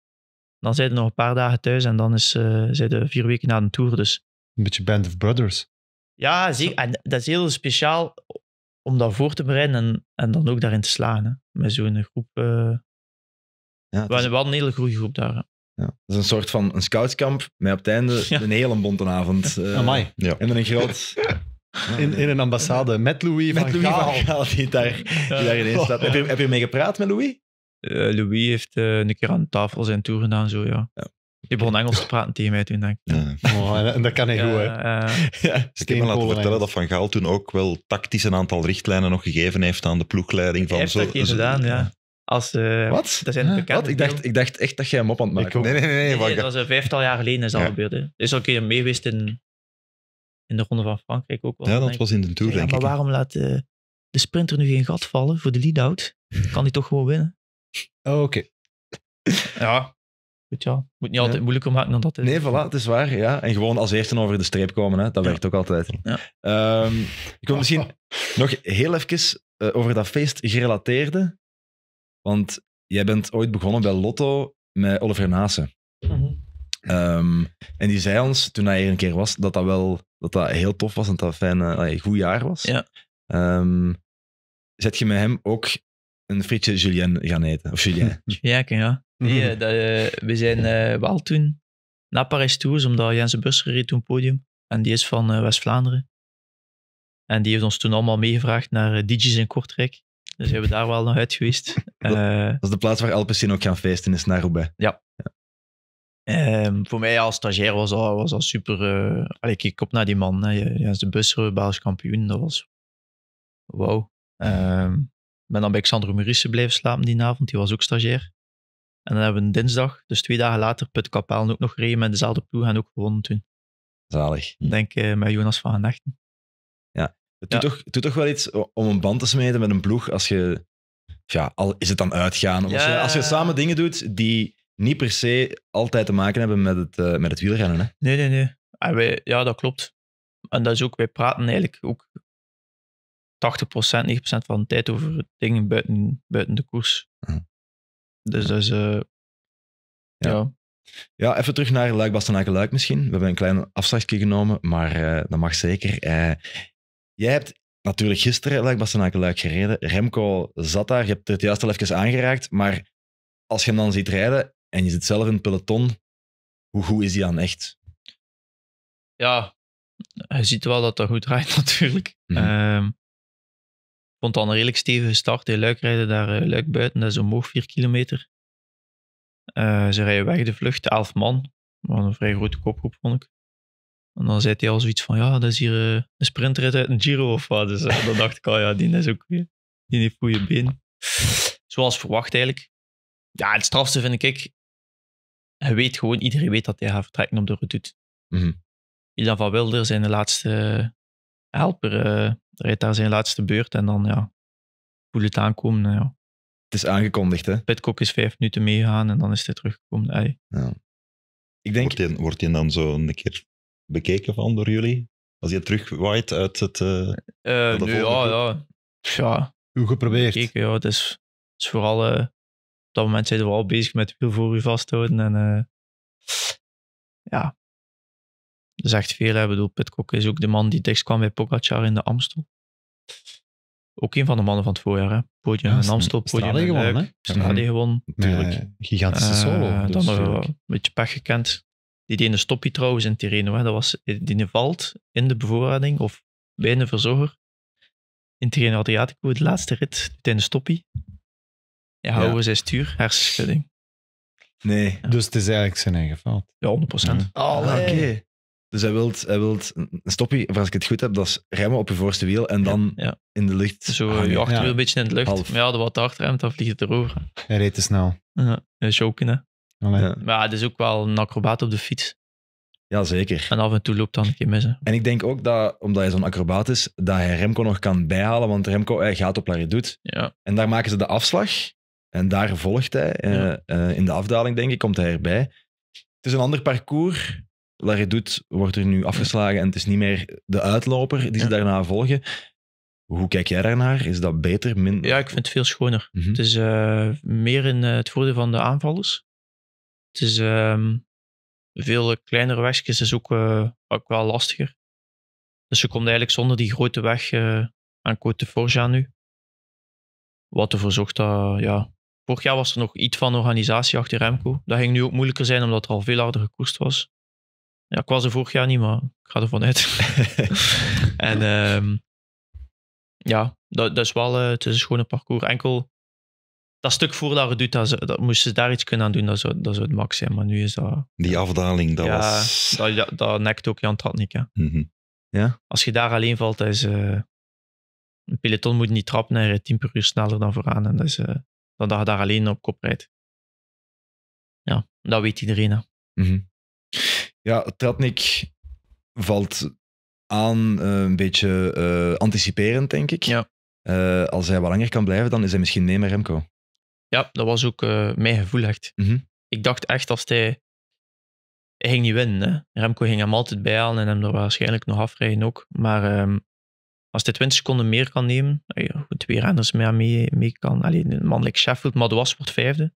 Dan zijn ze nog een paar dagen thuis en dan is, uh, eh, zijn de vier weken na de tour. Dus. Een beetje Band of Brothers. Ja, zeker. En dat is heel speciaal om dat voor te bereiden en, en dan ook daarin te slagen. Hè. Met zo'n groep. Eh. Ja, we hebben wel een hele goede groep daar. Ja. Dat is een soort van een scoutskamp, met op het einde een hele bonte avond. Eh, ja. En dan een groot... In, in een ambassade met Louis met van Louis Gaal. Van Gaal die daar, die daar ineens oh. staat. Heb je, heb je mee gepraat met Louis? Eh, Louis heeft eh, een keer aan tafel zijn tour gedaan, zo ja. ja. Die begon Engels te praten tegen mij toen, oh, en dat kan hij goed, hè. Eh, ja, ik heb me laten vertellen dat Van Gaal toen ook wel tactisch een aantal richtlijnen nog gegeven heeft aan de ploegleiding. Van, heeft zo, dat gedaan, ja. Als, Wat? Dat zijn huh? Wat? Ik dacht, ik dacht echt dat jij hem op aan maken Nee, nee, nee. nee, dat was een vijftal jaar geleden is al gebeurd. Hè. Is ook een keer mee in, in de Ronde van Frankrijk ook wel. Ja, dat was in de Tour, denk maar ik. Maar waarom laat de sprinter nu geen gat vallen voor de lead-out? Kan hij toch gewoon winnen? Oh, oké. Ja, Goed, ja. Moet niet altijd moeilijker maken dan dat is. Nee, voilà, het is waar. Ja. En gewoon als eerste over de streep komen, hè. dat werkt ook altijd. Ja. Ehm, ik wil misschien nog heel even eh, over dat feest gerelateerde. Want jij bent ooit begonnen bij Lotto met Oliver Naassen. Mhm. Ehm, en die zei ons, toen hij hier een keer was, dat dat wel dat dat heel tof was en dat dat een fijn, eh, goed jaar was. Ja. Ehm, zet je met hem ook een frietje Julien gaan eten. Of Julien. Julien, ja. Nee, mhm. eh, dat, eh, we zijn eh, wel toen naar Parijs toe, omdat de Busser reed toen podium. En die is van West-Vlaanderen. En die heeft ons toen allemaal meegevraagd naar digis in Kortrijk. Dus hebben we daar wel nog uit geweest. dat, is de plaats waar El ook gaan feesten, is naar Roubaix. Ja. ja. Ehm, voor mij als stagiair was dat, was al super... Allee, ik kijk op naar die man. Jens de Busser, Belgisch kampioen. Dat was... Wauw. Ehm, ben dan bij Xandro Murissen blijven slapen die avond. Die was ook stagiair. En dan hebben we een dinsdag, dus twee dagen later, Put Kapellen ook nog gereden met dezelfde ploeg en ook gewonnen toen. Zalig. Denk uh, met Jonas van Genechten. Ja, het doet, ja. Toch, het toch wel iets om een band te smeden met een ploeg als je, ja, al is het dan uitgaan. als, je, als je samen dingen doet die niet per se altijd te maken hebben met het, eh, met het wielrennen. Hè? Nee, nee, nee. Ah, wij, ja, dat klopt. En dat is ook, wij praten eigenlijk ook 80%, 90% van de tijd over mm. dingen buiten, buiten de koers. Mm. Dus dat is. Eh, ja. ja. even terug naar Luik Bastenaken misschien. We hebben een klein afslagje genomen, maar eh, dat mag zeker. Eh, jij hebt natuurlijk gisteren Luik Bastenaken gereden. Remco zat daar, je hebt het juist al even aangeraakt. Maar als je hem dan ziet rijden en je zit zelf in het peloton, hoe goed is hij dan echt? Ja, je ziet wel dat dat goed rijdt natuurlijk. mm vond dan een redelijk stevige start. Hey, Luik rijden daar, eh, Luik buiten, dat is omhoog 4 kilometer. Eh, ze rijden weg de vlucht, 11 man. Wat een vrij grote kopgroep, vond ik. En dan zei hij al zoiets van, ja, dat is hier uh, een sprintrit uit een Giro of wat. Dus dan dacht ik al, ja, die is ook weer. Die heeft goede been. Zoals verwacht eigenlijk. Ja, het strafste vind ik, je weet gewoon, iedereen weet dat hij gaat vertrekken op de route doet. Mm -hmm. Ilan van Wilder, zijn de laatste helper, rijdt daar zijn laatste beurt en dan ja, voel het aankomen. Ja. Het is aangekondigd, hè? Pitcock is vijf minuten meegegaan en dan is hij teruggekomen. Ja. Ik denk... Wordt hij, wordt hij dan zo een keer bekeken van door jullie? Als hij terugwaait uit het... Eh, eh, nu, ja, ja, ja. Hoe geprobeerd? ja. Het is, is vooral... Eh, op dat moment zijn we al bezig met het wiel voor u vasthouden. En ja, is echt veel. Hè. Ik bedoel, Pitcock is ook de man die dichtst kwam bij Pogacar in de Amstel. Ook een van de mannen van het voorjaar. Hè. Podium ja, in Amstel, podium in gewonnen. Stade gewonnen, natuurlijk. gigantische eh, solo. dat dus, een beetje pech gekend. Die deed een trouwens in Tireno. Hè. Dat was, die valt in de bevoorrading of bij de verzorger. In Tireno Adriatico, de laatste rit, tijdens stoppie. Ja, houden ja. zijn stuur, hersenschudding. Nee. Dus het is eigenlijk zijn eigen fout. Ja, 100%. procent. Oh, oké. Dus hij wilt, hij wilt een stoppie, als ik het goed heb, dat is remmen op je voorste wiel en dan Ja. in de lucht. Zo je achterwiel een beetje in de lucht. Maar ja, de wat achterremt dan vliegt het erover. Hij reed te snel. Ja, dat hè. Ja. Maar ja, het is ook wel een acrobaat op de fiets. Ja, zeker. En af en toe loopt dan een keer mis. En ik denk ook dat, omdat hij zo'n acrobaat is, dat hij Remco nog kan bijhalen, want Remco hij gaat op doet. Ja. En daar maken ze de afslag. En daar volgt hij. Eh, eh, in de afdaling, denk ik, komt hij erbij. Het is een ander parcours doet wordt er nu afgeslagen en het is niet meer de uitloper die ze daarna volgen. Hoe kijk jij daarnaar? Is dat beter? Ja, ik vind het veel schoner. Mhm. Het is eh, meer in eh, het voordeel van de aanvallers. Het is ehm, veel kleinere wegjes, is ook, eh, ook wel lastiger. Dus ze komt eigenlijk zonder die grote weg aan Côte de Forja nu. Wat ervoor zorgt dat, ja. Vorig jaar was er nog iets van organisatie achter Remco. Dat ging nu ook moeilijker zijn omdat er al veel harder gekoerst was. Ja, ik was er vorig jaar niet, maar ik ga ervan uit. en ehm, ja, dat, dat, is wel, eh, het is een schone parcours. Enkel dat stuk voordat je doet, dat, dat, moesten ze daar iets kunnen aan doen, dat zou, dat zou het max zijn. Maar nu is dat... Die afdaling, dat was... Dat, dat, dat nekt ook Jan Tratnik, Mm -hmm. ja? Als je daar alleen valt, is... Eh, een peloton moet niet trappen en rijdt tien per uur sneller dan vooraan. En dat is, eh, dan dat je daar alleen op kop rijdt. Ja, dat weet iedereen. Hè. Mhm. Ja, Tratnik valt aan eh, een beetje eh, anticiperend, denk ik. Ja. Eh, als hij wat langer kan blijven, dan is hij misschien nee met Remco. Ja, dat was ook mijn gevoel echt. Mhm. Ik dacht echt als hij... Hij ging niet winnen. Remco ging hem altijd bijhalen en hem er waarschijnlijk nog afrijden ook. Maar ehm, als hij 20 seconden meer kan nemen, ah twee renners mee, mee, mee kan, alleen een mannelijk Sheffield, maar de was wordt vijfde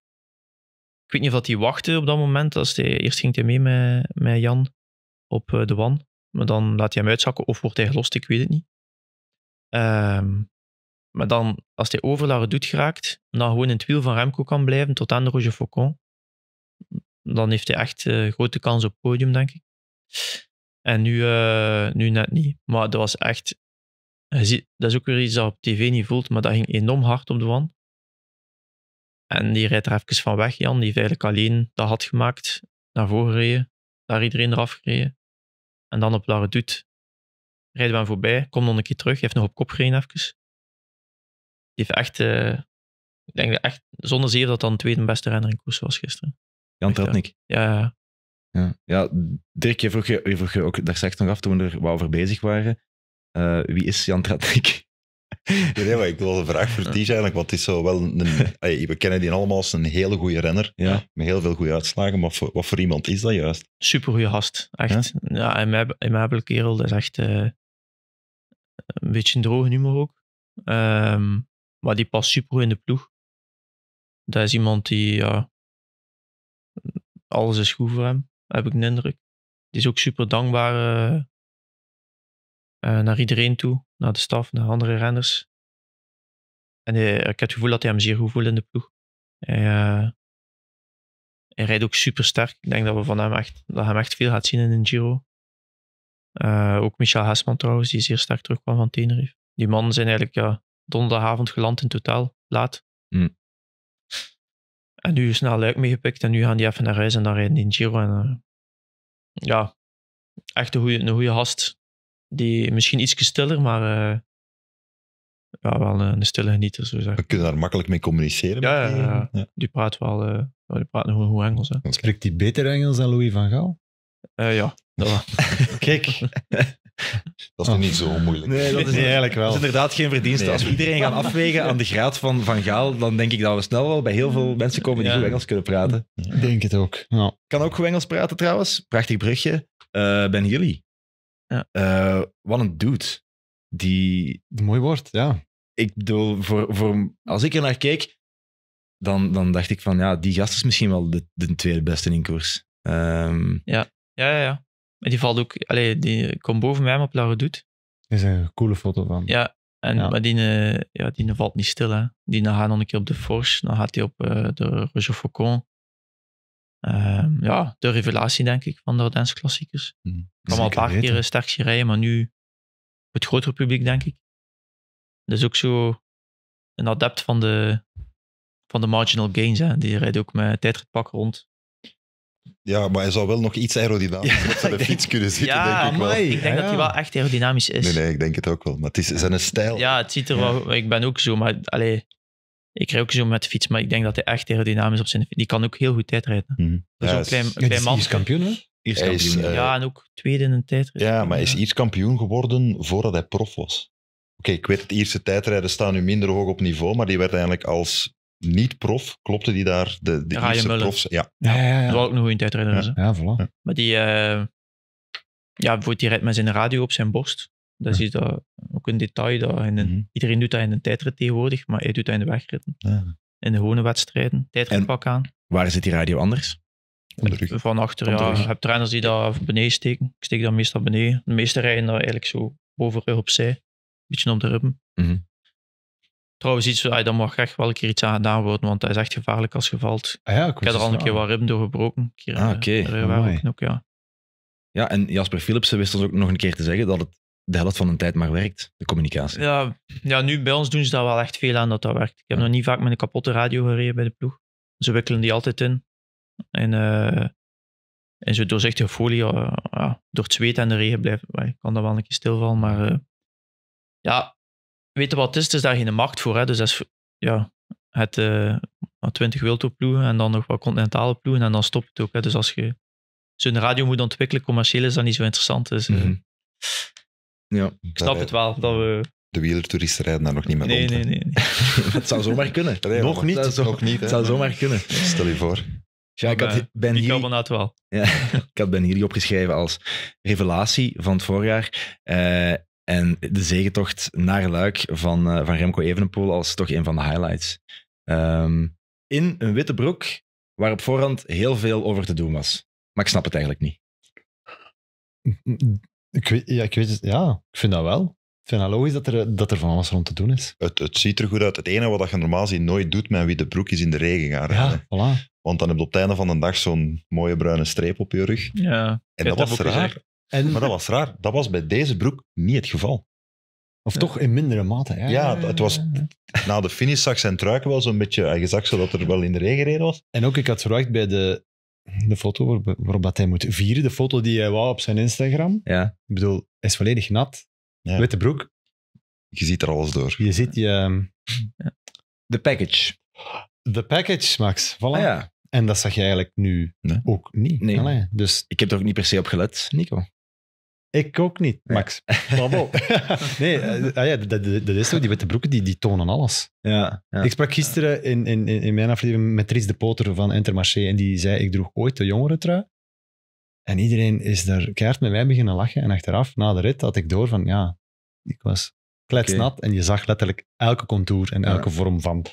ik weet niet of hij wachtte op dat moment. Als hij, eerst ging hij mee met, met Jan op eh, de wan. Maar dan laat hij hem uitzakken of wordt hij gelost, ik weet het niet. Ehm, maar dan, als hij het doet geraakt, dan gewoon in het wiel van Remco kan blijven tot aan de Roger Faucon. Dan heeft hij echt uh, grote kans op podium, denk ik. En nu, eh, nu net niet. Maar dat was echt. Je ziet, dat is ook weer iets dat op tv niet voelt, maar dat ging enorm hard op de wan. En die rijdt er even van weg, Jan, die eigenlijk alleen dat had gemaakt. Naar voren gereden, daar iedereen eraf gereden. En dan op La doet, rijden we hem voorbij, komt nog een keer terug, heeft nog op kop gereden even. Die heeft echt, eh, ik denk echt, zonder zeer dat dan de tweede beste renner in koers was gisteren. Jan eh, Tratnik. Ja, ja. Ja, ja Dirk, je vroeg je, je vroeg je ook daar straks nog af toen we er wat over bezig waren. Eh, wie is Jan Tratnik? ik wil een vraag voor Ties eigenlijk, wat is zo wel een, we kennen die allemaal als een hele goede renner, met heel veel goede uitslagen, maar wat voor iemand is dat juist? Supergoeie gast, echt. Ja, ja en mijn kerel, dat is echt uh, een beetje een droge nummer ook. Ehm, maar die past supergoed in de ploeg. Dat is iemand die, alles is goed voor hem, heb ik een indruk. Die is ook super dankbaar eh, eh, naar iedereen toe, naar de staf, naar andere renners. En eh, ik heb het gevoel dat hij hem zeer goed voelt in de ploeg. Hij, eh, hij rijdt ook super sterk. Ik denk dat we van hem echt, dat hem echt veel gaat zien in een Giro. ook Michel Hesman trouwens, die zeer sterk terugkwam van Tenerife. Die mannen zijn eigenlijk donderdagavond geland in totaal, laat. Hm. En nu snel Luik meegepikt en nu gaan die even naar huis en dan rijden die in Giro. En, ja, echt een goede een goede gast. Die misschien iets stiller, maar eh, ja, wel een, stille genieter, zo zeg. We kunnen daar makkelijk mee communiceren. Ja, die, ja, eh, ja. die praat wel uh, die praat nog goed Engels. Hè. Okay. Spreekt hij beter Engels dan Louis van Gaal? ja, dat wel. Kijk. Dat is oh. niet zo moeilijk. Nee, dat is nee, eigenlijk wel. Dat is inderdaad geen verdienste. Als we iedereen gaan afwegen aan de graad van Van Gaal, dan denk ik dat we snel wel bij heel veel mensen komen die goed Engels kunnen praten. denk het ook. Ja. Kan ook goed Engels praten trouwens. Prachtig brugje. Uh, ben jullie? Ja. Eh, wat een dude. Die, Mooi woord, ja. Ik bedoel, voor, voor, als ik er naar keek, dan, dan dacht ik van ja, die gast is misschien wel de, de tweede beste in koers. Ehm, ja. ja, ja, ja. Maar die valt ook, allee, die komt boven mij op Laure Doet. Er is een coole foto van. Ja, en, maar die, eh, ja, die valt niet stil. Hè. Die gaat nog een keer op de Force, dan gaat hij op eh, de Roger Faucon. Ehm, ja, de revelatie, denk ik, van de Ardense klassiekers. ik kwam mhm. al een paar keer eh, sterk rijden, maar nu het grotere publiek, denk ik. Dat is ook zo een adept van de, van de marginal gains. Hè. Die rijdt ook met tijdritpak rond. Ja, maar hij zou wel nog iets aerodynamisch met de fiets kunnen zitten, denk ik wel. Ik denk dat hij wel echt aerodynamisch is. Nee, nee, ik denk het ook wel. Maar het is zijn een stijl. Ja, het ziet er wel... Ik ben ook zo, maar Allez, ik rij ook zo met de fiets, maar ik denk dat hij echt aerodynamisch op zijn... Die kan ook heel goed tijdrijden. rijden. Mhm. is klein, man. kampioen, hè? kampioen. ja, en ook tweede in een tijdrit. Ja, maar hij is Iers kampioen geworden voordat hij prof was. Oké, ik weet het eerste tijdrijden staan nu minder hoog op niveau, maar die werd eigenlijk als niet-prof, klopte die daar, de, de Ryan profs. Ja. Ja, ja, Dat was ook een goede tijdrijder. Ja, ja voilà. Maar die, eh, ja, bijvoorbeeld die rijdt met zijn radio op zijn borst. Dat is dat, ook een detail. Dat mhm. Iedereen doet dat in een tijdrit tegenwoordig, maar hij doet dat in de wegritten. Ja. In de gewone wedstrijden, tijdritpak aan. Waar zit die radio anders? Van achter, ja. Je Ik heb trainers die daar beneden steken. Ik steek dat meestal beneden. De meeste rijden daar eigenlijk zo bovenrug opzij. Een beetje om de ribben. Mhm. Trouwens, iets, dan mag echt wel een keer iets aan gedaan worden, want dat is echt gevaarlijk als je Ah ja, ik, heb er al een keer wat ribben doorgebroken. gebroken. ah, eh, oké. Ja. ja, en Jasper Philipsen wist ons ook nog een keer te zeggen dat het de helft van de tijd maar werkt, de communicatie. Ja, ja, nu bij ons doen ze daar wel echt veel aan dat dat werkt. Ik heb nog niet vaak met een kapotte radio gereden bij de ploeg. Ze wikkelen die altijd in. En, uh, en zo'n doorzichtige folie, eh, door het zweet en de regen blijven Ik kan dat wel een keer stilvallen, maar eh, ja, weten wat het is? is daar geen macht voor. Hè? Dus dat is ja, het, 20 wildtoerploegen en dan nog wat continentale ploegen en dan stopt het ook. Hè? Dus als je zo'n radio moet ontwikkelen, commercieel is dat niet zo interessant. Dus, mhm. Ja, ik snap het wel. Dat we... De wielertoeristen rijden daar nog niet mee nee, Nee, nee, nee. het zou zomaar kunnen. nog, niet, nog niet. Het zou zomaar kunnen. Stel je voor. Ja, ik had ben die hier... wel. Ja, ik had Ben opgeschreven als revelatie van het voorjaar. Uh, en de zegentocht naar Luik van, eh, van Remco Evenepoel als toch een van de highlights. Ehm, in een witte broek, waar op voorhand heel veel over te doen was. Maar ik snap het eigenlijk niet. Mm, mm, ik ja, ik weet Ja, ik vind dat wel. Ik vind het logisch dat er, dat er van alles rond te doen is. Het, het ziet er goed uit. Het ene wat je normaal gezien nooit doet met wie de broek is in de regen gaan Ja, voilà. Want dan heb je op het einde van de dag zo'n mooie bruine streep op je rug. Ja, en dat was raar. Maar dat was raar. Dat was bij deze broek niet het geval. Of toch in mindere mate. Ja, ja het was, na de finish zag zijn truiken wel zo'n beetje. Eh, je zag zo dat er wel in de regen reden was. En ook, ik had verwacht bij de de foto waarop, dat hij moet vieren. De foto die hij wou op zijn Instagram. Ja. Ik bedoel, hij is volledig nat. Ja. Witte broek. Je ziet er alles door. Je ziet je... Ehm, de package. De package, Max. Voilà. Ah, en dat zag je eigenlijk nu ook niet. Nee. dus... Ik heb er ook niet per se op gelet, Nico. Ik ook niet, Max. Bravo. nee, eh, ah ja, dat, dat, is zo. Die witte broeken die, die tonen alles. Ja, Ik sprak gisteren in, in, in mijn aflevering met Tris de Poter van Intermarché en die zei, ik droeg ooit de jongere trui. En iedereen is daar keihard met mij beginnen lachen. En achteraf, na de rit, had ik door van, ja, ik was kletsnat. En je zag letterlijk elke contour en elke vorm van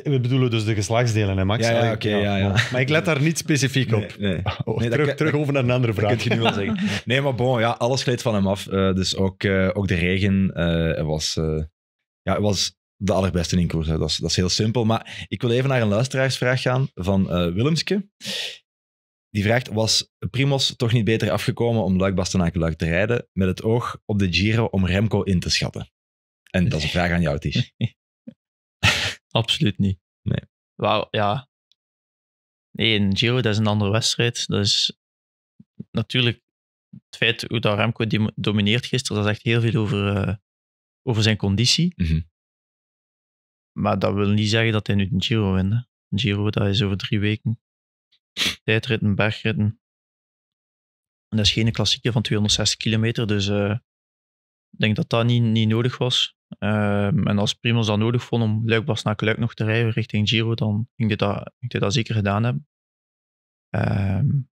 we bedoelen dus de geslachtsdelen, hè, Max? Ja, oké. ja, ja, maar ik let daar niet specifiek op. Nee, oh, terug, over naar een andere vraag. kun je nu wel zeggen. Nee, maar bon, ja, alles gleed van hem af. Eh, dus ook, eh, ook de regen uh, was, ja, was de allerbeste inkoers. Dat, is, dat is heel simpel. Maar ik wil even naar een luisteraarsvraag gaan van Willemske. Die vraagt, was Primos toch niet beter afgekomen om Luik Bastenaken te rijden met het oog op de Giro om Remco in te schatten? En dat is een vraag aan jou, Ties. Absoluut niet. Nee. Wel, ja. Nee, een Giro, dat is een andere wedstrijd. Dat is natuurlijk het feit hoe dat Remco domineert gisteren, dat zegt heel veel over, eh, over zijn conditie. Mhm. Maar dat wil niet zeggen dat hij nu een Giro wint. Een Giro, dat is over drie weken. Tijdritten, bergritten. En dat is geen klassieke van 260 kilometer, dus eh, ik denk dat dat niet, niet nodig was. Ehm, en als Primus dat nodig vond om Luikbas naar Luik nog te rijden richting Giro, dan ging hij dat, ging dat zeker gedaan hebben. Um,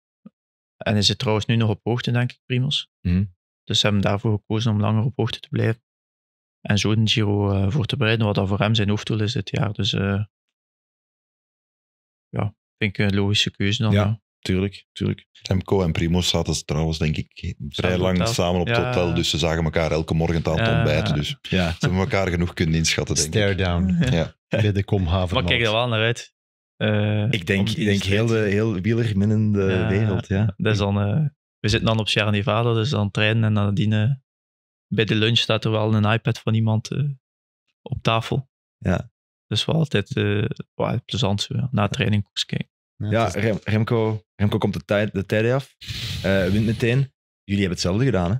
en is het trouwens nu nog op hoogte, denk ik, Primus. Mhm. Dus ze hebben daarvoor gekozen om langer op hoogte te blijven. En zo de Giro eh, voor te bereiden, wat dat voor hem zijn hoofddoel is dit jaar. Dus uh, ja, vind ik een logische keuze dan. Ja tuurlijk, tuurlijk. Remco en Primo zaten trouwens, denk ik, vrij lang samen op het hotel. Dus ze zagen elkaar elke morgen aan het ontbijten. Dus ja. ze hebben elkaar genoeg kunnen inschatten, denk down. Ja. Bij de Komhaven. Maar kijk er wel naar uit. Eh, ik denk, ik denk heel, de, heel wereld, ja. Dat is dan, eh, we zitten dan op Sierra Nevada, dus dan trainen en nadien... Uh, bij de lunch staat er wel een iPad van iemand op tafel. Ja. Dus wel altijd uh, plezant. Zo, Na training koers kijken ja, Remco, Remco komt de, tijd, de tijden af, uh, wint meteen. Jullie hebben hetzelfde gedaan, hè?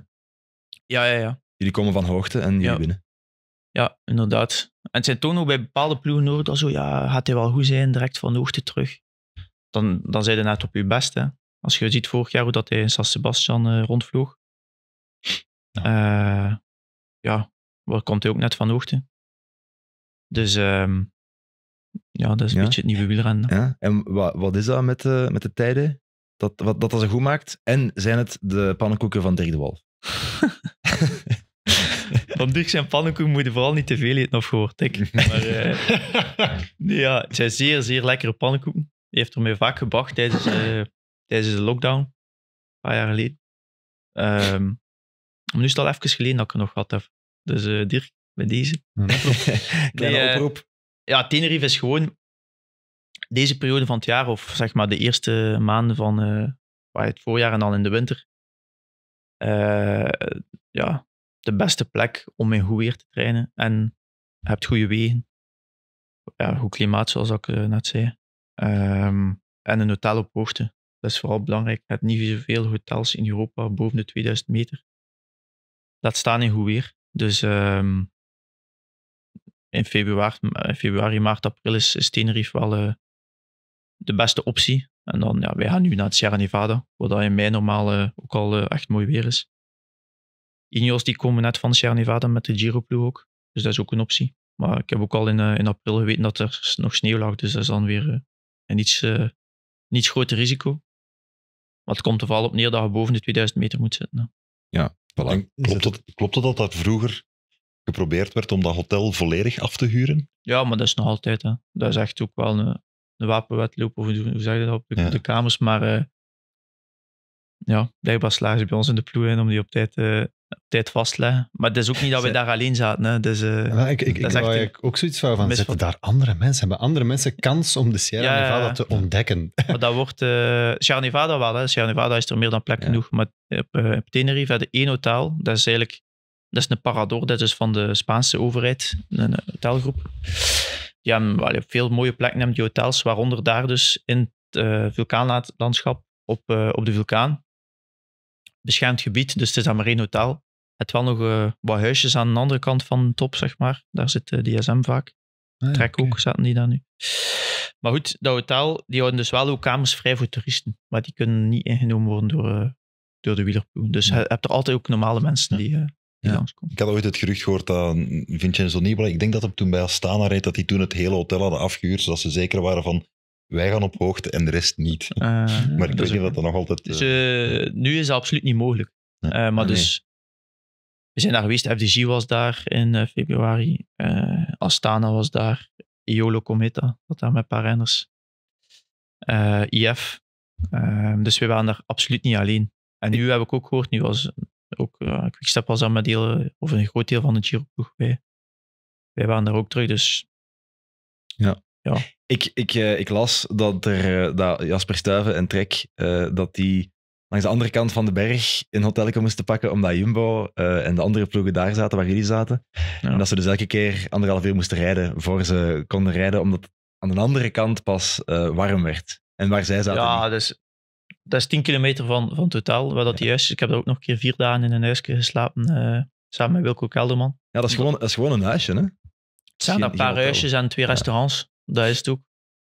Ja, ja, ja. Jullie komen van hoogte en jullie winnen. Ja, inderdaad. En het zijn toen ook bij bepaalde ploegen nodig. al zo, ja, gaat hij wel goed zijn, direct van de hoogte terug. Dan, dan zijn de net op je best, hè. Als je ziet vorig jaar hoe dat hij in San Sebastian uh, rondvloog. Ja. Eh, ja, waar komt hij ook net van hoogte. Dus ehm, ja, dat is een beetje het nieuwe wielrennen. Ja. En wat, wat is dat met, de, eh, met de tijden? Dat, wat, dat dat ze goed maakt? En zijn het de pannenkoeken van Dirk de Wolf? van Dirk zijn pannenkoeken moet je vooral niet te veel eten, nog gehoord ik. Maar eh, ja, het zijn zeer, zeer lekkere pannenkoeken. Hij heeft er mij vaak gebracht tijdens, eh, tijdens de lockdown, een paar jaar geleden. Ehm, nu is het al even geleden dat ik er nog had heb. Dus Dirk, met deze. Kleine nee, oproep ja, Tenerife is gewoon deze periode van het jaar, of zeg maar de eerste maanden van eh, het voorjaar en dan in de winter, eh, ja, de beste plek om in goed weer te trainen. En je hebt goede wegen, ja, goed klimaat, zoals ik eh, net zei. Ehm, en een hotel op hoogte. Dat is vooral belangrijk. Je hebt niet zoveel hotels in Europa boven de 2000 meter. dat staan in goed weer. Dus ehm, in februari, eh, februari maart, april is, is Tenerife wel eh, de beste optie. En dan, ja, wij gaan nu naar het Sierra Nevada, waar dat in mei normaal eh, ook al echt mooi weer is. Ineos die komen net van Sierra Nevada met de giro ook, dus dat is ook een optie. Maar ik heb ook al in, in april geweten dat er nog sneeuw lag, dus dat is dan weer een iets, niet groter risico. Maar het komt er vooral op neer dat je boven de 2000 meter moet zitten. Hè. Ja, Klopt, dat? klopt het dat vroeger geprobeerd werd om dat hotel volledig af te huren. Ja, maar dat is nog altijd. Hè. Dat is echt ook wel een, een wapenwetloop, of hoe, zeg je dat, op de, kamers. Maar eh, ja, blijkbaar slagen ze bij ons in de ploeg in om die op tijd, eh, op tijd vast te leggen. Maar het is ook niet dat we daar alleen zaten. Hè. Dus, eh, ja, ik ik, ik ook zoiets van, van zitten daar andere mensen? Hebben andere mensen kans om de Sierra Nevada te ontdekken? Maar dat wordt... Sierra Nevada wel, hè. Sierra Nevada is er meer dan plek genoeg. Maar op, op Tenerife één hotel. Dat is eigenlijk dat is een parador, dat is van de Spaanse overheid, een eh, hotelgroep. Die hebben op veel mooie plekken neemt die hotels, waaronder daar dus in het uh, vulkaanlandschap op, eh, op de vulkaan. Beschermd gebied, dus het is maar één hotel. Het wel nog wat huisjes aan de andere kant van de top, zeg maar. Daar zit de DSM vaak. Ah, Trek ook zaten die daar nu. Maar goed, dat hotel, die houden dus wel ook kamers vrij voor toeristen. Maar die kunnen niet ingenomen worden door, door de wielerploeg. Dus je hebt er altijd ook normale mensen die... Ik had ooit het gerucht gehoord dat Vincenzo Nibali, ik denk dat hij toen bij Astana reed, dat die toen het hele hotel hadden afgehuurd, zodat ze zeker waren van wij gaan op hoogte en de rest niet. Eh, maar ik weet niet dat dat nog altijd... Dus, eh, eh, nu is dat absoluut niet mogelijk. maar ah, dus, we zijn daar geweest, FDG was daar in februari, Astana was daar, Iolo Cometa, dat daar met een paar renners, IF. Ehm, dus we waren daar absoluut niet alleen. En nu heb ik ook gehoord, nu was ook Quickstep eh, was dan met deel, eh, of een groot deel van de Giro-ploeg bij. Wij waren daar ook terug, dus... Ja. ja. Ik, ik, eh, ik las dat, er, dat Jasper Stuiven en Trek, dat die langs de andere kant van de berg een hotelje moesten pakken, omdat Jumbo en de andere ploegen daar zaten waar jullie zaten. En dat ze dus elke keer anderhalf uur moesten rijden voor ze konden rijden, omdat aan de andere kant pas warm werd. En waar zij zaten. Ja, dus dat is 10 kilometer van, van totaal. dat juist is. Ik heb er ook nog een keer vier dagen in een huisje geslapen, eh, samen met Wilco Kelderman. Ja, dat is gewoon, dat is gewoon een huisje, hè? Het zijn een paar huisjes en twee restaurants. Dat is het ook.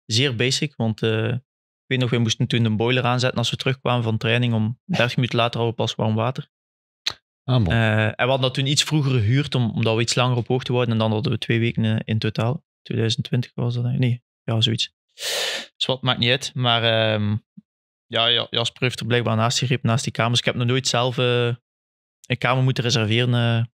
Zeer basic, want eh, ik weet nog, we moesten toen een boiler aanzetten als we terugkwamen van training. Om 30 minuten later hadden we pas warm water. Ah, bon. Eh, en we hadden dat toen iets vroeger gehuurd, om, omdat we iets langer op hoogte worden, En dan hadden we twee weken in totaal. 2020 was dat, nee, ja, zoiets. Dus wat maakt niet uit. Maar ehm, ja, Jasper heeft er blijkbaar naast gegrepen, naast die kamers. Ik heb nog nooit zelf eh, een kamer moeten reserveren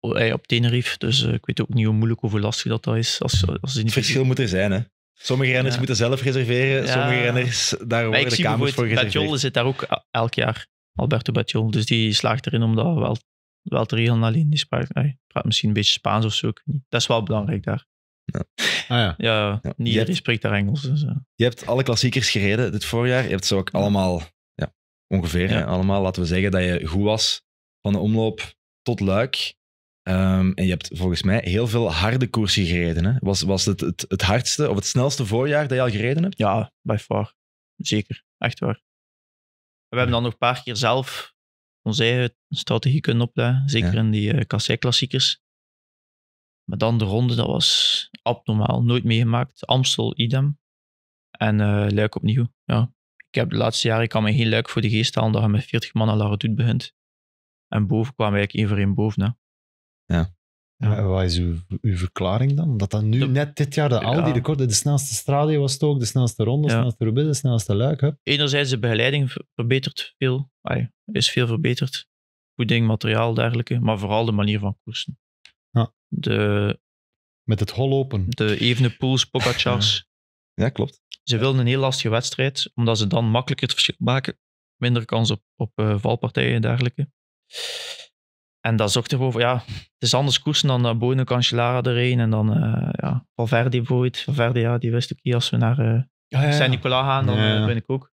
eh, eh, op Tenerife. Dus ik weet ook niet hoe moeilijk, of hoe lastig dat, dat is. Als, als Verschil moet er zijn, hè? Sommige renners moeten zelf reserveren, sommige renners, daar worden de kamers voor gereserveerd. Batjol zit daar ook elk jaar, Alberto Batjol. Dus die slaagt erin om dat wel, wel te regelen alleen. Die spraakt, praat misschien een beetje Spaans of zo. Dat is wel belangrijk daar. Ja. Ah, ja. ja, niet iedereen spreekt daar Engels. Dus, zo eh. Je hebt alle klassiekers gereden dit voorjaar. Je hebt ze ook allemaal, ja, ongeveer allemaal, laten we zeggen dat je goed was van de omloop tot luik. Ehm, en je hebt volgens mij heel veel harde koersen gereden. Hè? Was, was het, het het hardste of het snelste voorjaar dat je al gereden hebt? Ja, by far. Zeker. Echt waar. We hebben dan nog een paar keer zelf onze eigen strategie kunnen opleggen. Zeker in die uh, klassiekers maar dan de ronde, dat was abnormaal. Nooit meegemaakt. Amstel, idem. En uh, Luik opnieuw. Ja. Ik heb de laatste jaren, ik kan me geen Luik voor de geest halen dat je met 40 mannen aan Laredoet begint. En boven kwamen wij eigenlijk één voor één boven. Hè. Ja. ja. Eh, wat is uw, verklaring dan? Dat dat nu, net dit jaar, de, al die ja. de snelste stradio was ook, de snelste ronde, de snelste rubin, de snelste Luik. Hè? Enerzijds de begeleiding verbetert veel. is veel verbeterd. Voeding, materiaal, dergelijke. Maar vooral de manier van koersen. De, Met het hol open. de pools, Pogacars. Ja, klopt. Ze wilden een heel lastige wedstrijd, omdat ze dan makkelijker het verschil maken. Minder kans op, op eh, valpartijen en dergelijke. En dat zorgt ervoor, voor ja, het is anders koersen dan uh, Bono Cancellara erin En dan eh, ja, Valverde bijvoorbeeld. Valverde, ja, die wist ook hier als we naar eh Ja, Saint-Nicolas gaan, dan ben eh, ik ook.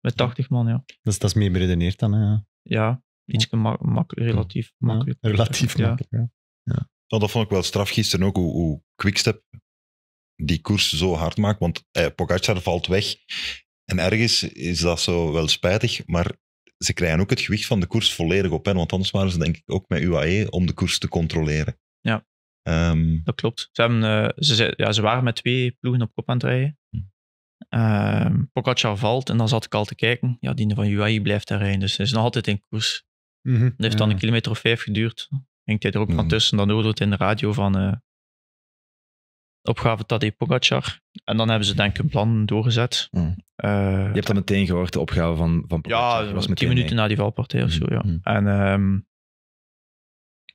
Met 80 man, ja. Dat is, dat is meer beredeneerd dan, ja. Ja, iets relatief makkelijk. relatief makkelijk. Ja. Ja. Nou, dat vond ik wel straf gisteren ook, hoe, hoe Quickstep die koers zo hard maakt. Want eh, Pogacar valt weg. En ergens is dat zo wel spijtig, maar ze krijgen ook het gewicht van de koers volledig op hen. Want anders waren ze denk ik ook met UAE om de koers te controleren. Ja, ehm, dat klopt. Ze, hebben, eh, ze, ja, ze waren met twee ploegen op kop aan het rijden. Uh, Pogacar valt en dan zat ik al te kijken. Ja, die van UAE blijft daar rijden. Dus ze is nog altijd in koers. Dat mhm. heeft dan een kilometer of vijf geduurd. Hangt hij er ook van mhm. tussen. Dan hoorde het in de radio van uh, opgave Tadej Pogacar. En dan hebben ze denk ik een plan doorgezet. Mhm. Eh, je hebt dat meteen gehoord, de opgave van, van Pogacar. Ja, was meteen tien minuten na die valpartij of zo, ja. Mhm. En um,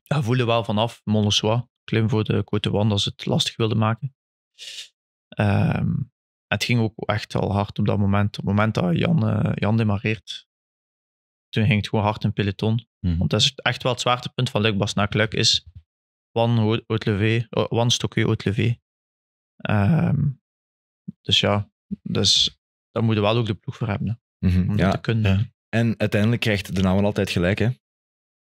ehm, voelde wel vanaf, Monsois, klim voor de Côte dat als het lastig wilde maken. Ehm, het ging ook echt wel hard op dat moment. Op het moment dat Jan, eh, Jan demareert, toen ging het gewoon hard een peloton. Mhm. Want dat is echt wel het zwaartepunt van Luc Leuk is one eh, stokje haute ehm, dus ja, dus daar moeten we wel ook de ploeg voor hebben. Mhm, om ja. te kunnen. Ja. En uiteindelijk krijgt de naam altijd gelijk, hè?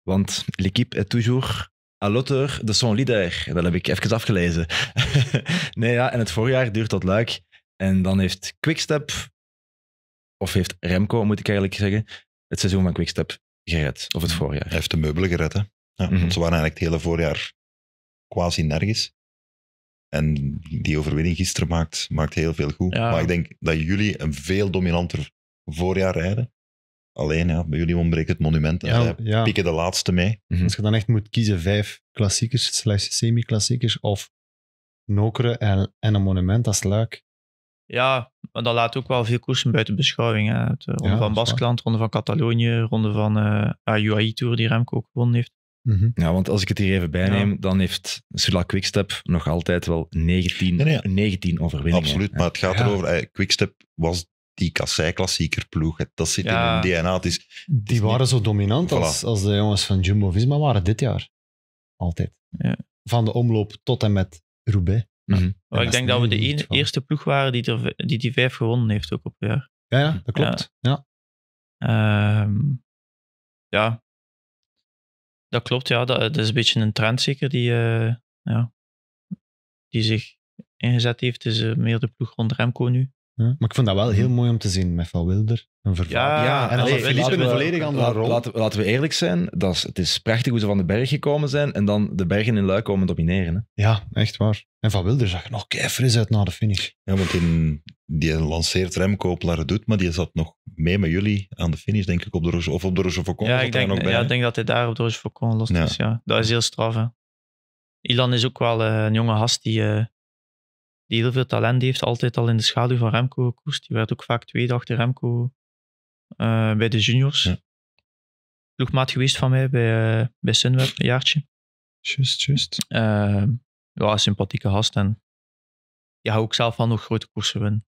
Want l'équipe est toujours à l'auteur de son leader. Dat heb ik even afgelezen. nee, ja, en het voorjaar duurt dat leuk, En dan heeft Quickstep, of heeft Remco, moet ik eigenlijk zeggen, het seizoen van Quickstep gered. Of het mhm. voorjaar. Hij heeft de meubelen gered, hè. Ja, mhm. ze waren eigenlijk het hele voorjaar quasi nergens. En die overwinning gisteren maakt, maakt heel veel goed. Maar ik denk dat jullie een veel dominanter voorjaar rijden. Alleen, ja, bij jullie ontbreekt het monument. En ja, pikken de laatste mee. Mhm. Als je dan echt moet kiezen, vijf klassiekers, slash semi-klassiekers, of Nokere en, en een monument dat is leuk. Ja, maar dat laat ook wel veel koersen buiten beschouwing. Hè. Eh, ronde van Baskeland, ronde van Catalonië, ronde van uh, eh, AUI Tour die Remco ook gewonnen heeft. Mhm. Ja, want als ik het hier even bijneem, dan heeft Sula Quickstep nog altijd wel 19, nee, 19 overwinningen. Absoluut, maar het gaat erover. Eh, Quickstep was die kassei-klassieker ploeg. Dat zit in hun DNA. Het is, die waren zo dominant als, als de jongens van Jumbo-Visma waren dit jaar. Altijd. Ja. Van de omloop tot en met Roubaix. Mm Maar ik denk dat we de eerste ploeg waren die, er, die die vijf gewonnen heeft ook op het jaar. Ja, ja dat klopt. Ja. Ja. Ehm, ja. Dat klopt, ja. Dat, is een beetje een trend zeker die, eh, ja, die zich ingezet heeft. Het is eh, meer de ploeg rond Remco nu. Hm? Maar ik vond dat wel heel hm. mooi om te zien met Van Wilder. Een ja, ja, en dat Philippe een volledig andere rol. Laten, laten, we eerlijk zijn, dat is, het is prachtig hoe ze van de berg gekomen zijn en dan de bergen in Luik komen domineren. Hè? Ja, echt waar. En Van Wilder zag nog fris uit na de finish. Ja, want in, die lanceert Remco op doet, maar die zat nog mee met jullie aan de finish, denk ik, op de Roche, of op de Roche Faucon. Ja, ik denk, dat hij daar op de Roche Faucon los ja. is. Ja. Dat is heel straf, hè. Ilan is ook wel eh, een jonge gast die... Eh, die heel veel talent heeft, altijd al in de schaduw van Remco gekoest. Die werd ook vaak tweede achter Remco eh, bij de juniors. Ja. Ploegmaat geweest van mij bij, eh, bij Sunweb, een jaartje. Just, just. Eh, ja, sympathieke gast. En ja, ook zelf van nog grote koersen winnen.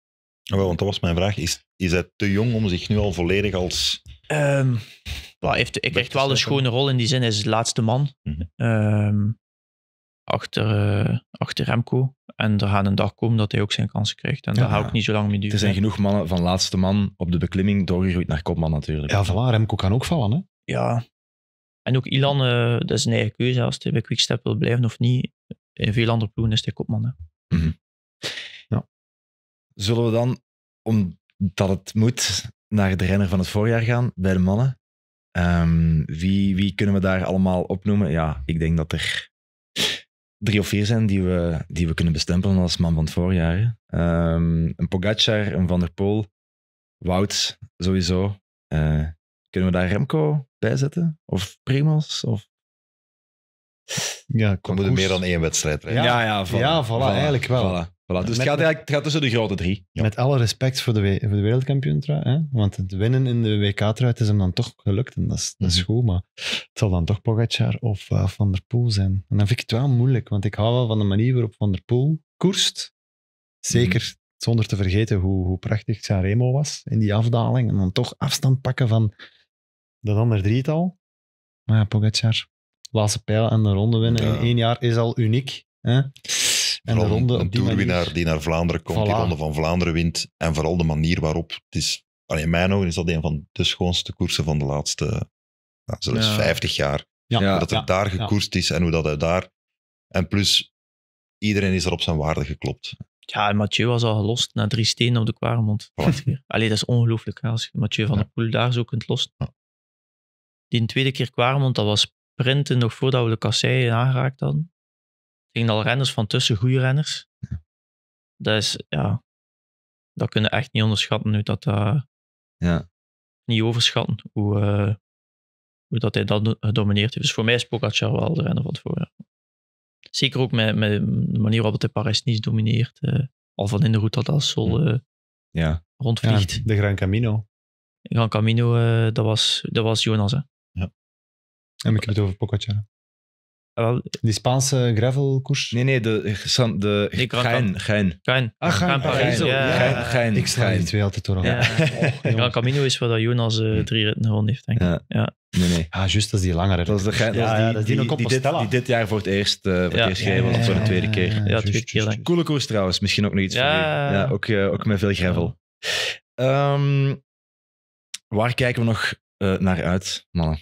Ja, want dat was mijn vraag. Is, is hij te jong om zich nu al volledig als... Um, ehm, well, heeft, Ik krijg wel een schone rol in die zin. Hij is de laatste man. Mhm. Ehm, achter, eh, achter Remco. En er gaat een dag komen dat hij ook zijn kansen krijgt. En ja, daar ik niet zo lang mee duren. Er zijn genoeg mannen van laatste man op de beklimming doorgegroeid naar kopman natuurlijk. Ja, voilà, Remco kan ook vallen. Hè? Ja. En ook Ilan, eh, dat is een eigen keuze als hij bij Quickstep wil blijven of niet. In veel andere ploegen is hij kopman. Mhm. ja. Zullen we dan, omdat het moet, naar de renner van het voorjaar gaan bij de mannen? Ehm, wie, wie kunnen we daar allemaal opnoemen? Ja, ik denk dat er drie of vier zijn die we, die we kunnen bestempelen als man van het voorjaar. Ehm, een Pogacar, een Van der Poel, Wout sowieso. Eh, kunnen we daar Remco bij zetten? Of Primos? Of... Ja, we moeten meer dan één wedstrijd rijden. Ja, ja, ja, voilà, eigenlijk wel dus het, gaat eigenlijk, het gaat tussen de grote drie. Met alle respect voor de, voor de want het winnen in de WK-truit is hem dan toch gelukt. En dat is, dat is mhm. goed, maar het zal dan toch Pogacar of eh, Van der Poel zijn. En dan vind ik het wel moeilijk, want ik hou wel van de manier waarop Van der Poel koerst. Zeker mhm. zonder te vergeten hoe, hoe prachtig Sanremo was in die afdaling. En dan toch afstand pakken van dat ander drietal. Maar ja, Pogacar, laatste pijl en de ronde winnen in één jaar is al uniek. Hè? En de een toerwinnaar die naar Vlaanderen komt, die Ronde van Vlaanderen wint. En vooral de manier waarop. Het is, in mijn ogen is dat een van de schoonste koersen van de laatste nou, zelfs 50 jaar. Ja. Dat er daar gekoerst is en hoe dat uit daar. En plus, iedereen is er op zijn waarde geklopt. Ja, en Mathieu was al gelost na drie stenen op de kwaremond. Alleen dat is ongelooflijk. Als je Mathieu van der Poel daar zo kunt lossen. Die tweede keer kwaremond, dat was printen nog voordat we de kassei aangeraakt hadden gingen al renners van tussen, goede renners. Dat is, ja, dat kunnen echt niet onderschatten nu dat uh, ja. niet overschatten hoe, eh, hoe dat hij dat domineert. heeft. Dus voor mij is Pogacar wel de renner van het voorjaar. Zeker ook met, met de manier waarop hij parijs niet domineert. Eh, al van in de route dat Sol ja. rondvliegt. de Gran Camino. Gran Camino, dat, was, dat was Jonas. Hè? Ja. En ik heb het over Pogacar. Ah, die Spaanse gravelkoers? Nee, nee, de, de, de Gein. Gein. Gein. Ah, Gein. Gein. Gein. Ik sla die twee altijd door elkaar. Ja. Ja. Camino is wat Jonas eh, hm. drie ritten gewonnen heeft, denk ik. Ja. Nee, nee. Ah, juist, als is die langere. Dat is, de, Gein, dat die, die, die, dit, die dit jaar voor het eerst eh, voor het voor de tweede keer. Ja, tweede keer. Coole koers trouwens, misschien ook nog iets voor Ja, ook, eh, ook met veel gravel. Ehm, waar kijken we nog naar uit, mannen?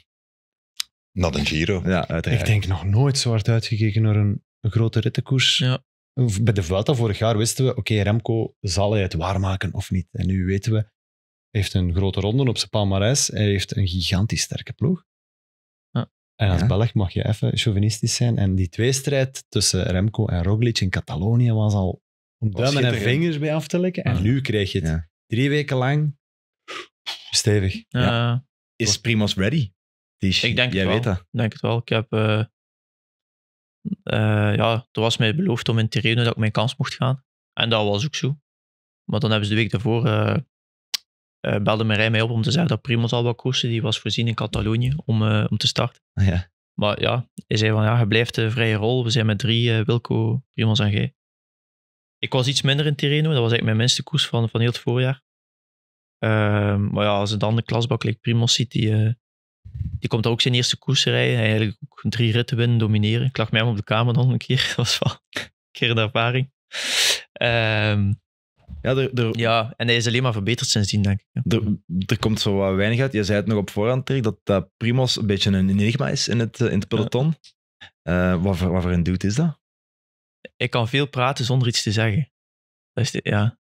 Not een Giro. Ja, uiteraard. Ik denk nog nooit zo hard uitgekeken naar een, grote rittenkoers. Ja. Bij de Vuelta vorig jaar wisten we, oké, Remco, zal hij het waarmaken of niet? En nu weten we, hij heeft een grote ronde op zijn palmarès. Hij heeft een gigantisch sterke ploeg. En als Belg mag je even chauvinistisch zijn. En die tweestrijd tussen Remco en Roglic in Catalonië was al om duimen en vingers bij af te likken. En nu krijg je het. Drie weken lang. Stevig. Is Primoz ready? ik denk het denk het wel. Ik heb... Eh, eh, ja, er was mij beloofd om in Tirreno dat ik mijn kans mocht gaan. En dat was ook zo. Maar dan hebben ze de week daarvoor... Uh, belde rij mij op om te zeggen dat Primoz al koersen. Die was voorzien in Catalonië om, om te starten. Ah, ja. Maar ja, hij zei van ja, je blijft de vrije rol. We zijn met drie, Wilco, Primoz en G. Ik was iets minder in Tirreno. Dat was eigenlijk mijn minste koers van, van heel het voorjaar. Ehm, maar ja, als ze dan de klasbak leeg Primoz ziet, die, die komt ook zijn eerste koers rijden. Hij eigenlijk ook drie ritten winnen, domineren. Ik lag met hem op de kamer dan een keer. Dat was wel een keer de ervaring. Ehm, ja, er, er, ja, en hij is alleen maar verbeterd sindsdien, denk ik. Er, komt zo wat weinig uit. Je zei het nog op voorhand, Dirk, dat uh, Primos een beetje een enigma is in het, in het peloton. Eh, wat, voor, wat voor een dude is dat? Ik kan veel praten zonder iets te zeggen. Dat is ja.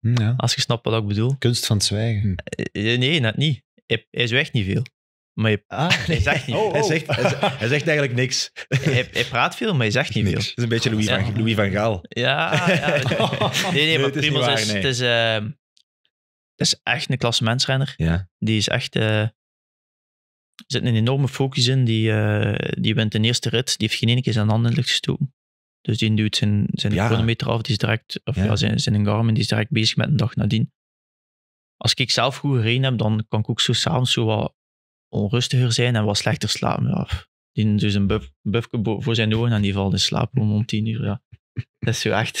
Hm, ja. Als je snapt wat ik bedoel. Kunst van het zwijgen. Eh, eh, nee, net niet. Hij, hij zwijgt niet veel. Maar je, ah, hij, zegt niet. Oh, oh. Hij, zegt, hij, zegt, eigenlijk niks. Hij, hij, praat veel, maar hij zegt niet niks. veel. Het is een beetje Louis, van, Louis van Gaal. Ja, ja. Nee, nee, maar Primoz is, het is, ehm, is echt een mensrenner. Ja. Die is echt... Eh, er zit een enorme focus in. Die, uh, die wint de eerste rit. Die heeft geen enkele keer zijn handen in lucht gestoken. Dus die duwt zijn, zijn chronometer af. Die is direct, of ja. zijn, zijn Garmin, die is direct bezig met een dag nadien. Als ik zelf goed gereden heb, dan kan ik ook zo s'avonds zo wat onrustiger zijn en wat slechter slapen. Ja. Die dus een buff, voor zijn ogen en die valt in slaap om, om tien uur. Ja. Dat is zo echt.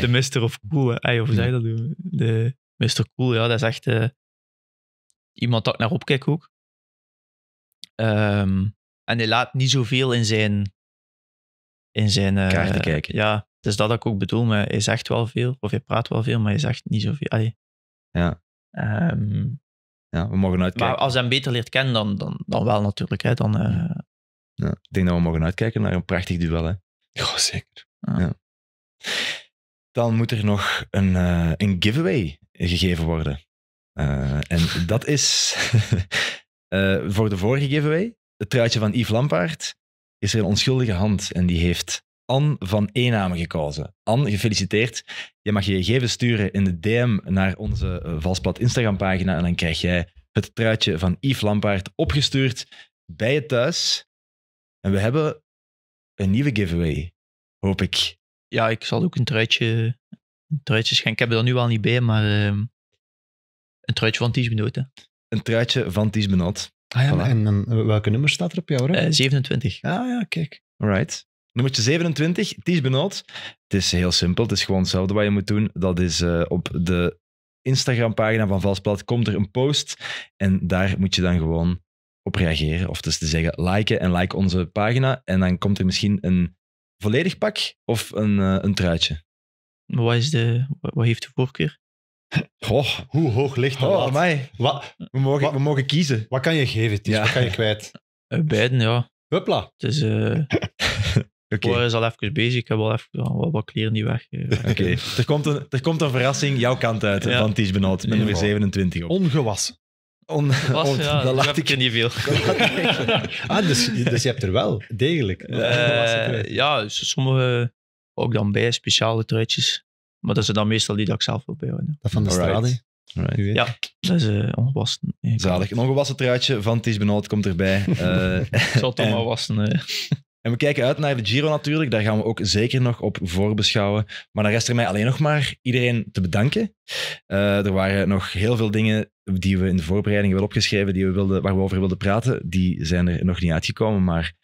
De Mister of Cool. of hoe je dat? Doen? De Mister Cool, ja, dat is echt eh, iemand dat ik naar opkijk ook. Ehm, en hij laat niet zoveel in zijn. In zijn uh, Kaarten kijken. Ja, dus dat ik ook bedoel. Maar hij zegt wel veel, of hij praat wel veel, maar hij zegt niet zoveel. Ja. Um, ja, we mogen uitkijken. Maar als hij hem beter leert kennen, dan, dan, dan wel natuurlijk. Hè. Dan, eh, ja, ik denk dat we mogen uitkijken naar een prachtig duel. Hè. Ja, zeker. Ja. Dan moet er nog een, eh, een giveaway gegeven worden. Eh, en dat is voor de vorige giveaway, het truitje van Yves Lampaard, is er een onschuldige hand en die heeft An van Eename gekozen. An, gefeliciteerd. Je mag je gegevens sturen in de DM naar onze eh, Valsplat Instagram-pagina en dan krijg jij het truitje van Yves Lampaard opgestuurd bij je thuis. En we hebben een nieuwe giveaway, hoop ik. Ja, ik zal ook een truitje, een truitje schenken. Ik heb er nu al niet bij, maar ehm, een truitje van Ties Benoot. Een truitje van Ties Benoot. Ah ja, en, eh, welke nummer staat er op jou? 27. Eh, ah ja, kijk. right. Nummertje 27, Ties Benoot. Het is heel simpel. Het is gewoon hetzelfde wat je moet doen. Dat is eh, op de Instagram-pagina van Valsplat komt er een post. En daar moet je dan gewoon op reageren. Of dus te zeggen, liken en like onze pagina. En dan komt er misschien een volledig pak of een, eh, een truitje. Wat, is de, wat heeft de voorkeur? Oh, hoe hoog ligt dat? Oh, We, mogen, Wat? we mogen kiezen. Wat kan je geven, Ties? Wat kan je kwijt? Eh, beiden, ja. Huppla. Het is, uh, Okay. hoor is al even bezig. Ik heb al even wat, wat kleren die weg. Eh, Oké. er, komt een, er komt een verrassing jouw kant uit van Ties Benoot. Met nummer 27 op. Ongewassen. dat dus lacht ik er niet veel. ah, dus, dus je hebt er wel, degelijk. Eh, ja, dus sommige ook dan bij, speciale truitjes. Maar dat zijn dan meestal die dat ik zelf wil bijhouden. Dat van de straat, Ja, dat is eh, ongewassen. Zalig. Een ongewassen truitje van Ties Benoot komt erbij. Uh, ik zal het toch maar wassen. Hè. En we kijken uit naar de Giro natuurlijk. Daar gaan we ook zeker nog op voorbeschouwen. Maar dan rest er mij alleen nog maar iedereen te bedanken. Eh, er waren nog heel veel dingen die we in de voorbereiding hebben opgeschreven, die we wilden, waar we over wilden praten. Die zijn er nog niet uitgekomen. Maar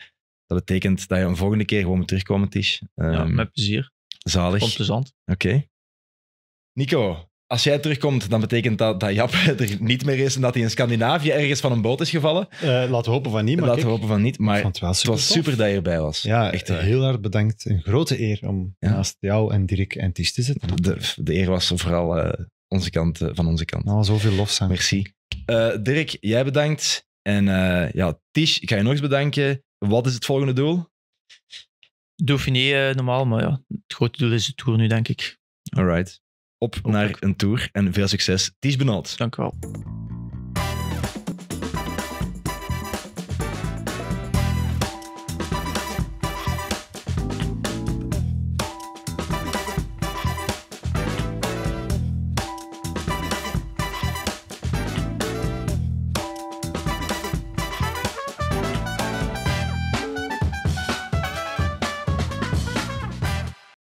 dat betekent dat je een volgende keer gewoon moet is. Ehm, met plezier. Zalig. Komt Oké. Nico, als jij terugkomt, dan betekent dat dat Jap er niet meer is en dat hij in Scandinavië ergens van een boot is gevallen. Uh, laten we hopen van niet, maar Laten we hopen van niet, maar het, was super dat je erbij was. Ja, echt eh, eh, heel hard bedankt. Een grote eer om naast jou en Dirk en Ties te zitten. De, eer was vooral onze kant, van onze kant. Nou, zoveel lof zijn. Merci. Dirk, jij bedankt. En ja, Ties, ik ga je nog eens bedanken. Wat is het volgende doel? Dauphiné normaal, maar ja, het grote doel is de Tour nu, denk ik. All right op naar een tour en veel succes. Het is Dank u wel.